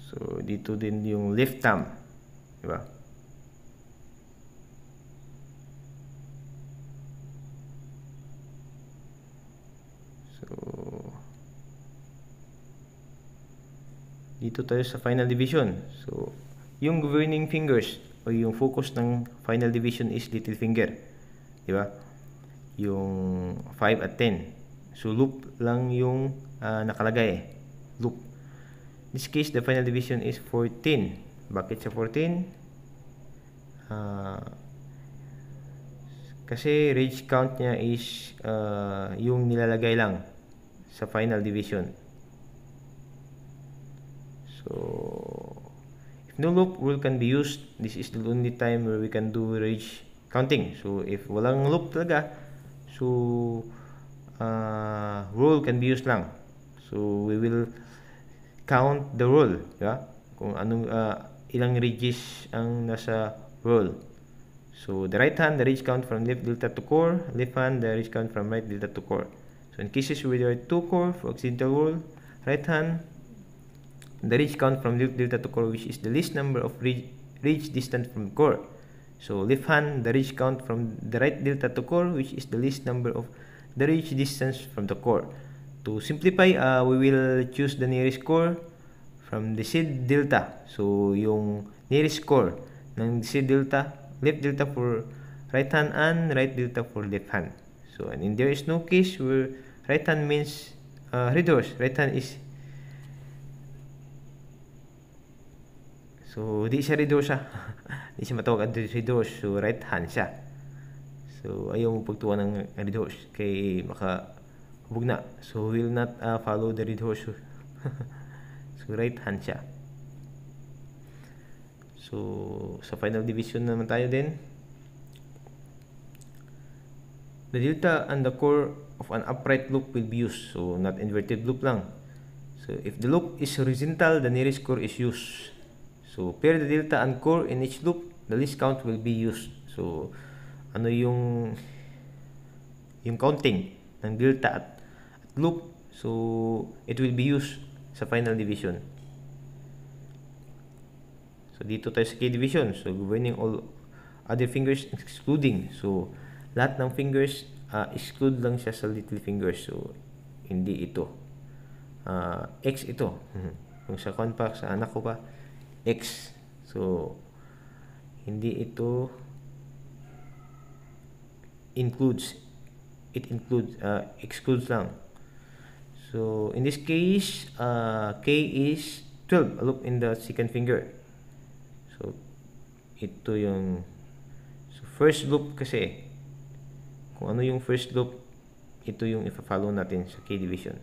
So dito din yung left thumb, di ba? dito tayo sa final division. So, yung governing fingers o yung focus ng final division is little finger. Di ba? Yung 5 at 10. So, loop lang yung uh, nakalagay. Eh. Loop. In this case, the final division is 14. Bakit sa 14? Uh, kasi range count niya is uh, yung nilalagay lang sa final division. So, if no loop rule can be used, this is the only time where we can do range counting. So, if walang loop talaga, so, uh, rule can be used lang. So, we will count the rule. Yeah? Kung anong, uh, ilang ridges ang nasa rule. So, the right hand, the ridge count from left delta to core. Left hand, the ridge count from right delta to core. So, in cases where there are two core for occidental rule, right hand, The reach count from delta to core, which is the least number of reach distance distant from core. So left hand, the reach count from the right delta to core, which is the least number of the reach distance from the core. To simplify, uh, we will choose the nearest core from the seed delta. So yung nearest core ng seed delta, left delta for right hand and right delta for left hand. So and in there is no case where right hand means uh, reverse. Right hand is So, di siya reduce siya. di siya matawag at reduce. So, right hand siya. So, ayaw mo pagtuwa ng reduce. Kay maka hubog na. So, will not uh, follow the reduce. so, right hand siya. So, sa final division naman tayo din. The delta and the core of an upright loop will be used. So, not inverted loop lang. So, if the loop is horizontal, the nearest core is used. So, pair the delta and core in each loop, the least count will be used. So, ano yung yung counting ng delta at, at loop. So, it will be used sa final division. So, dito tayo sa k-division. So, governing all other fingers excluding. So, lahat ng fingers, uh, exclude lang siya sa little fingers. So, hindi ito. Uh, X ito. Mhm. Kung sa compact, sa anak ko pa, x. So, hindi ito includes it includes uh, excludes lang so in this case uh, k is 12 look in the second finger so ito yung so first loop kasi kung ano yung first loop ito yung ifa-follow natin sa k division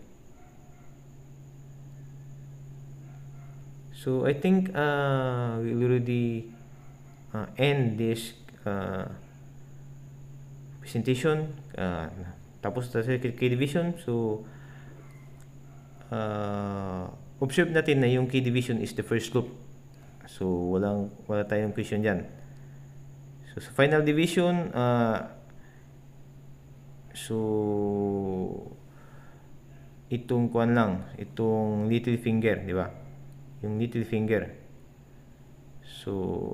So I think uh, we'll already uh, end this uh, presentation. Uh, tapos na sa K-Division. So uh, observe natin na yung K-Division is the first loop. So walang, wala tayong question diyan. So sa final division, uh, so itong kuan lang, itong little finger, di ba? yung little finger. So,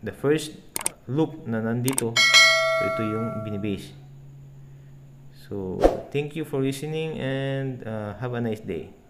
the first loop na nandito, so ito yung binibase. So, thank you for listening and uh, have a nice day.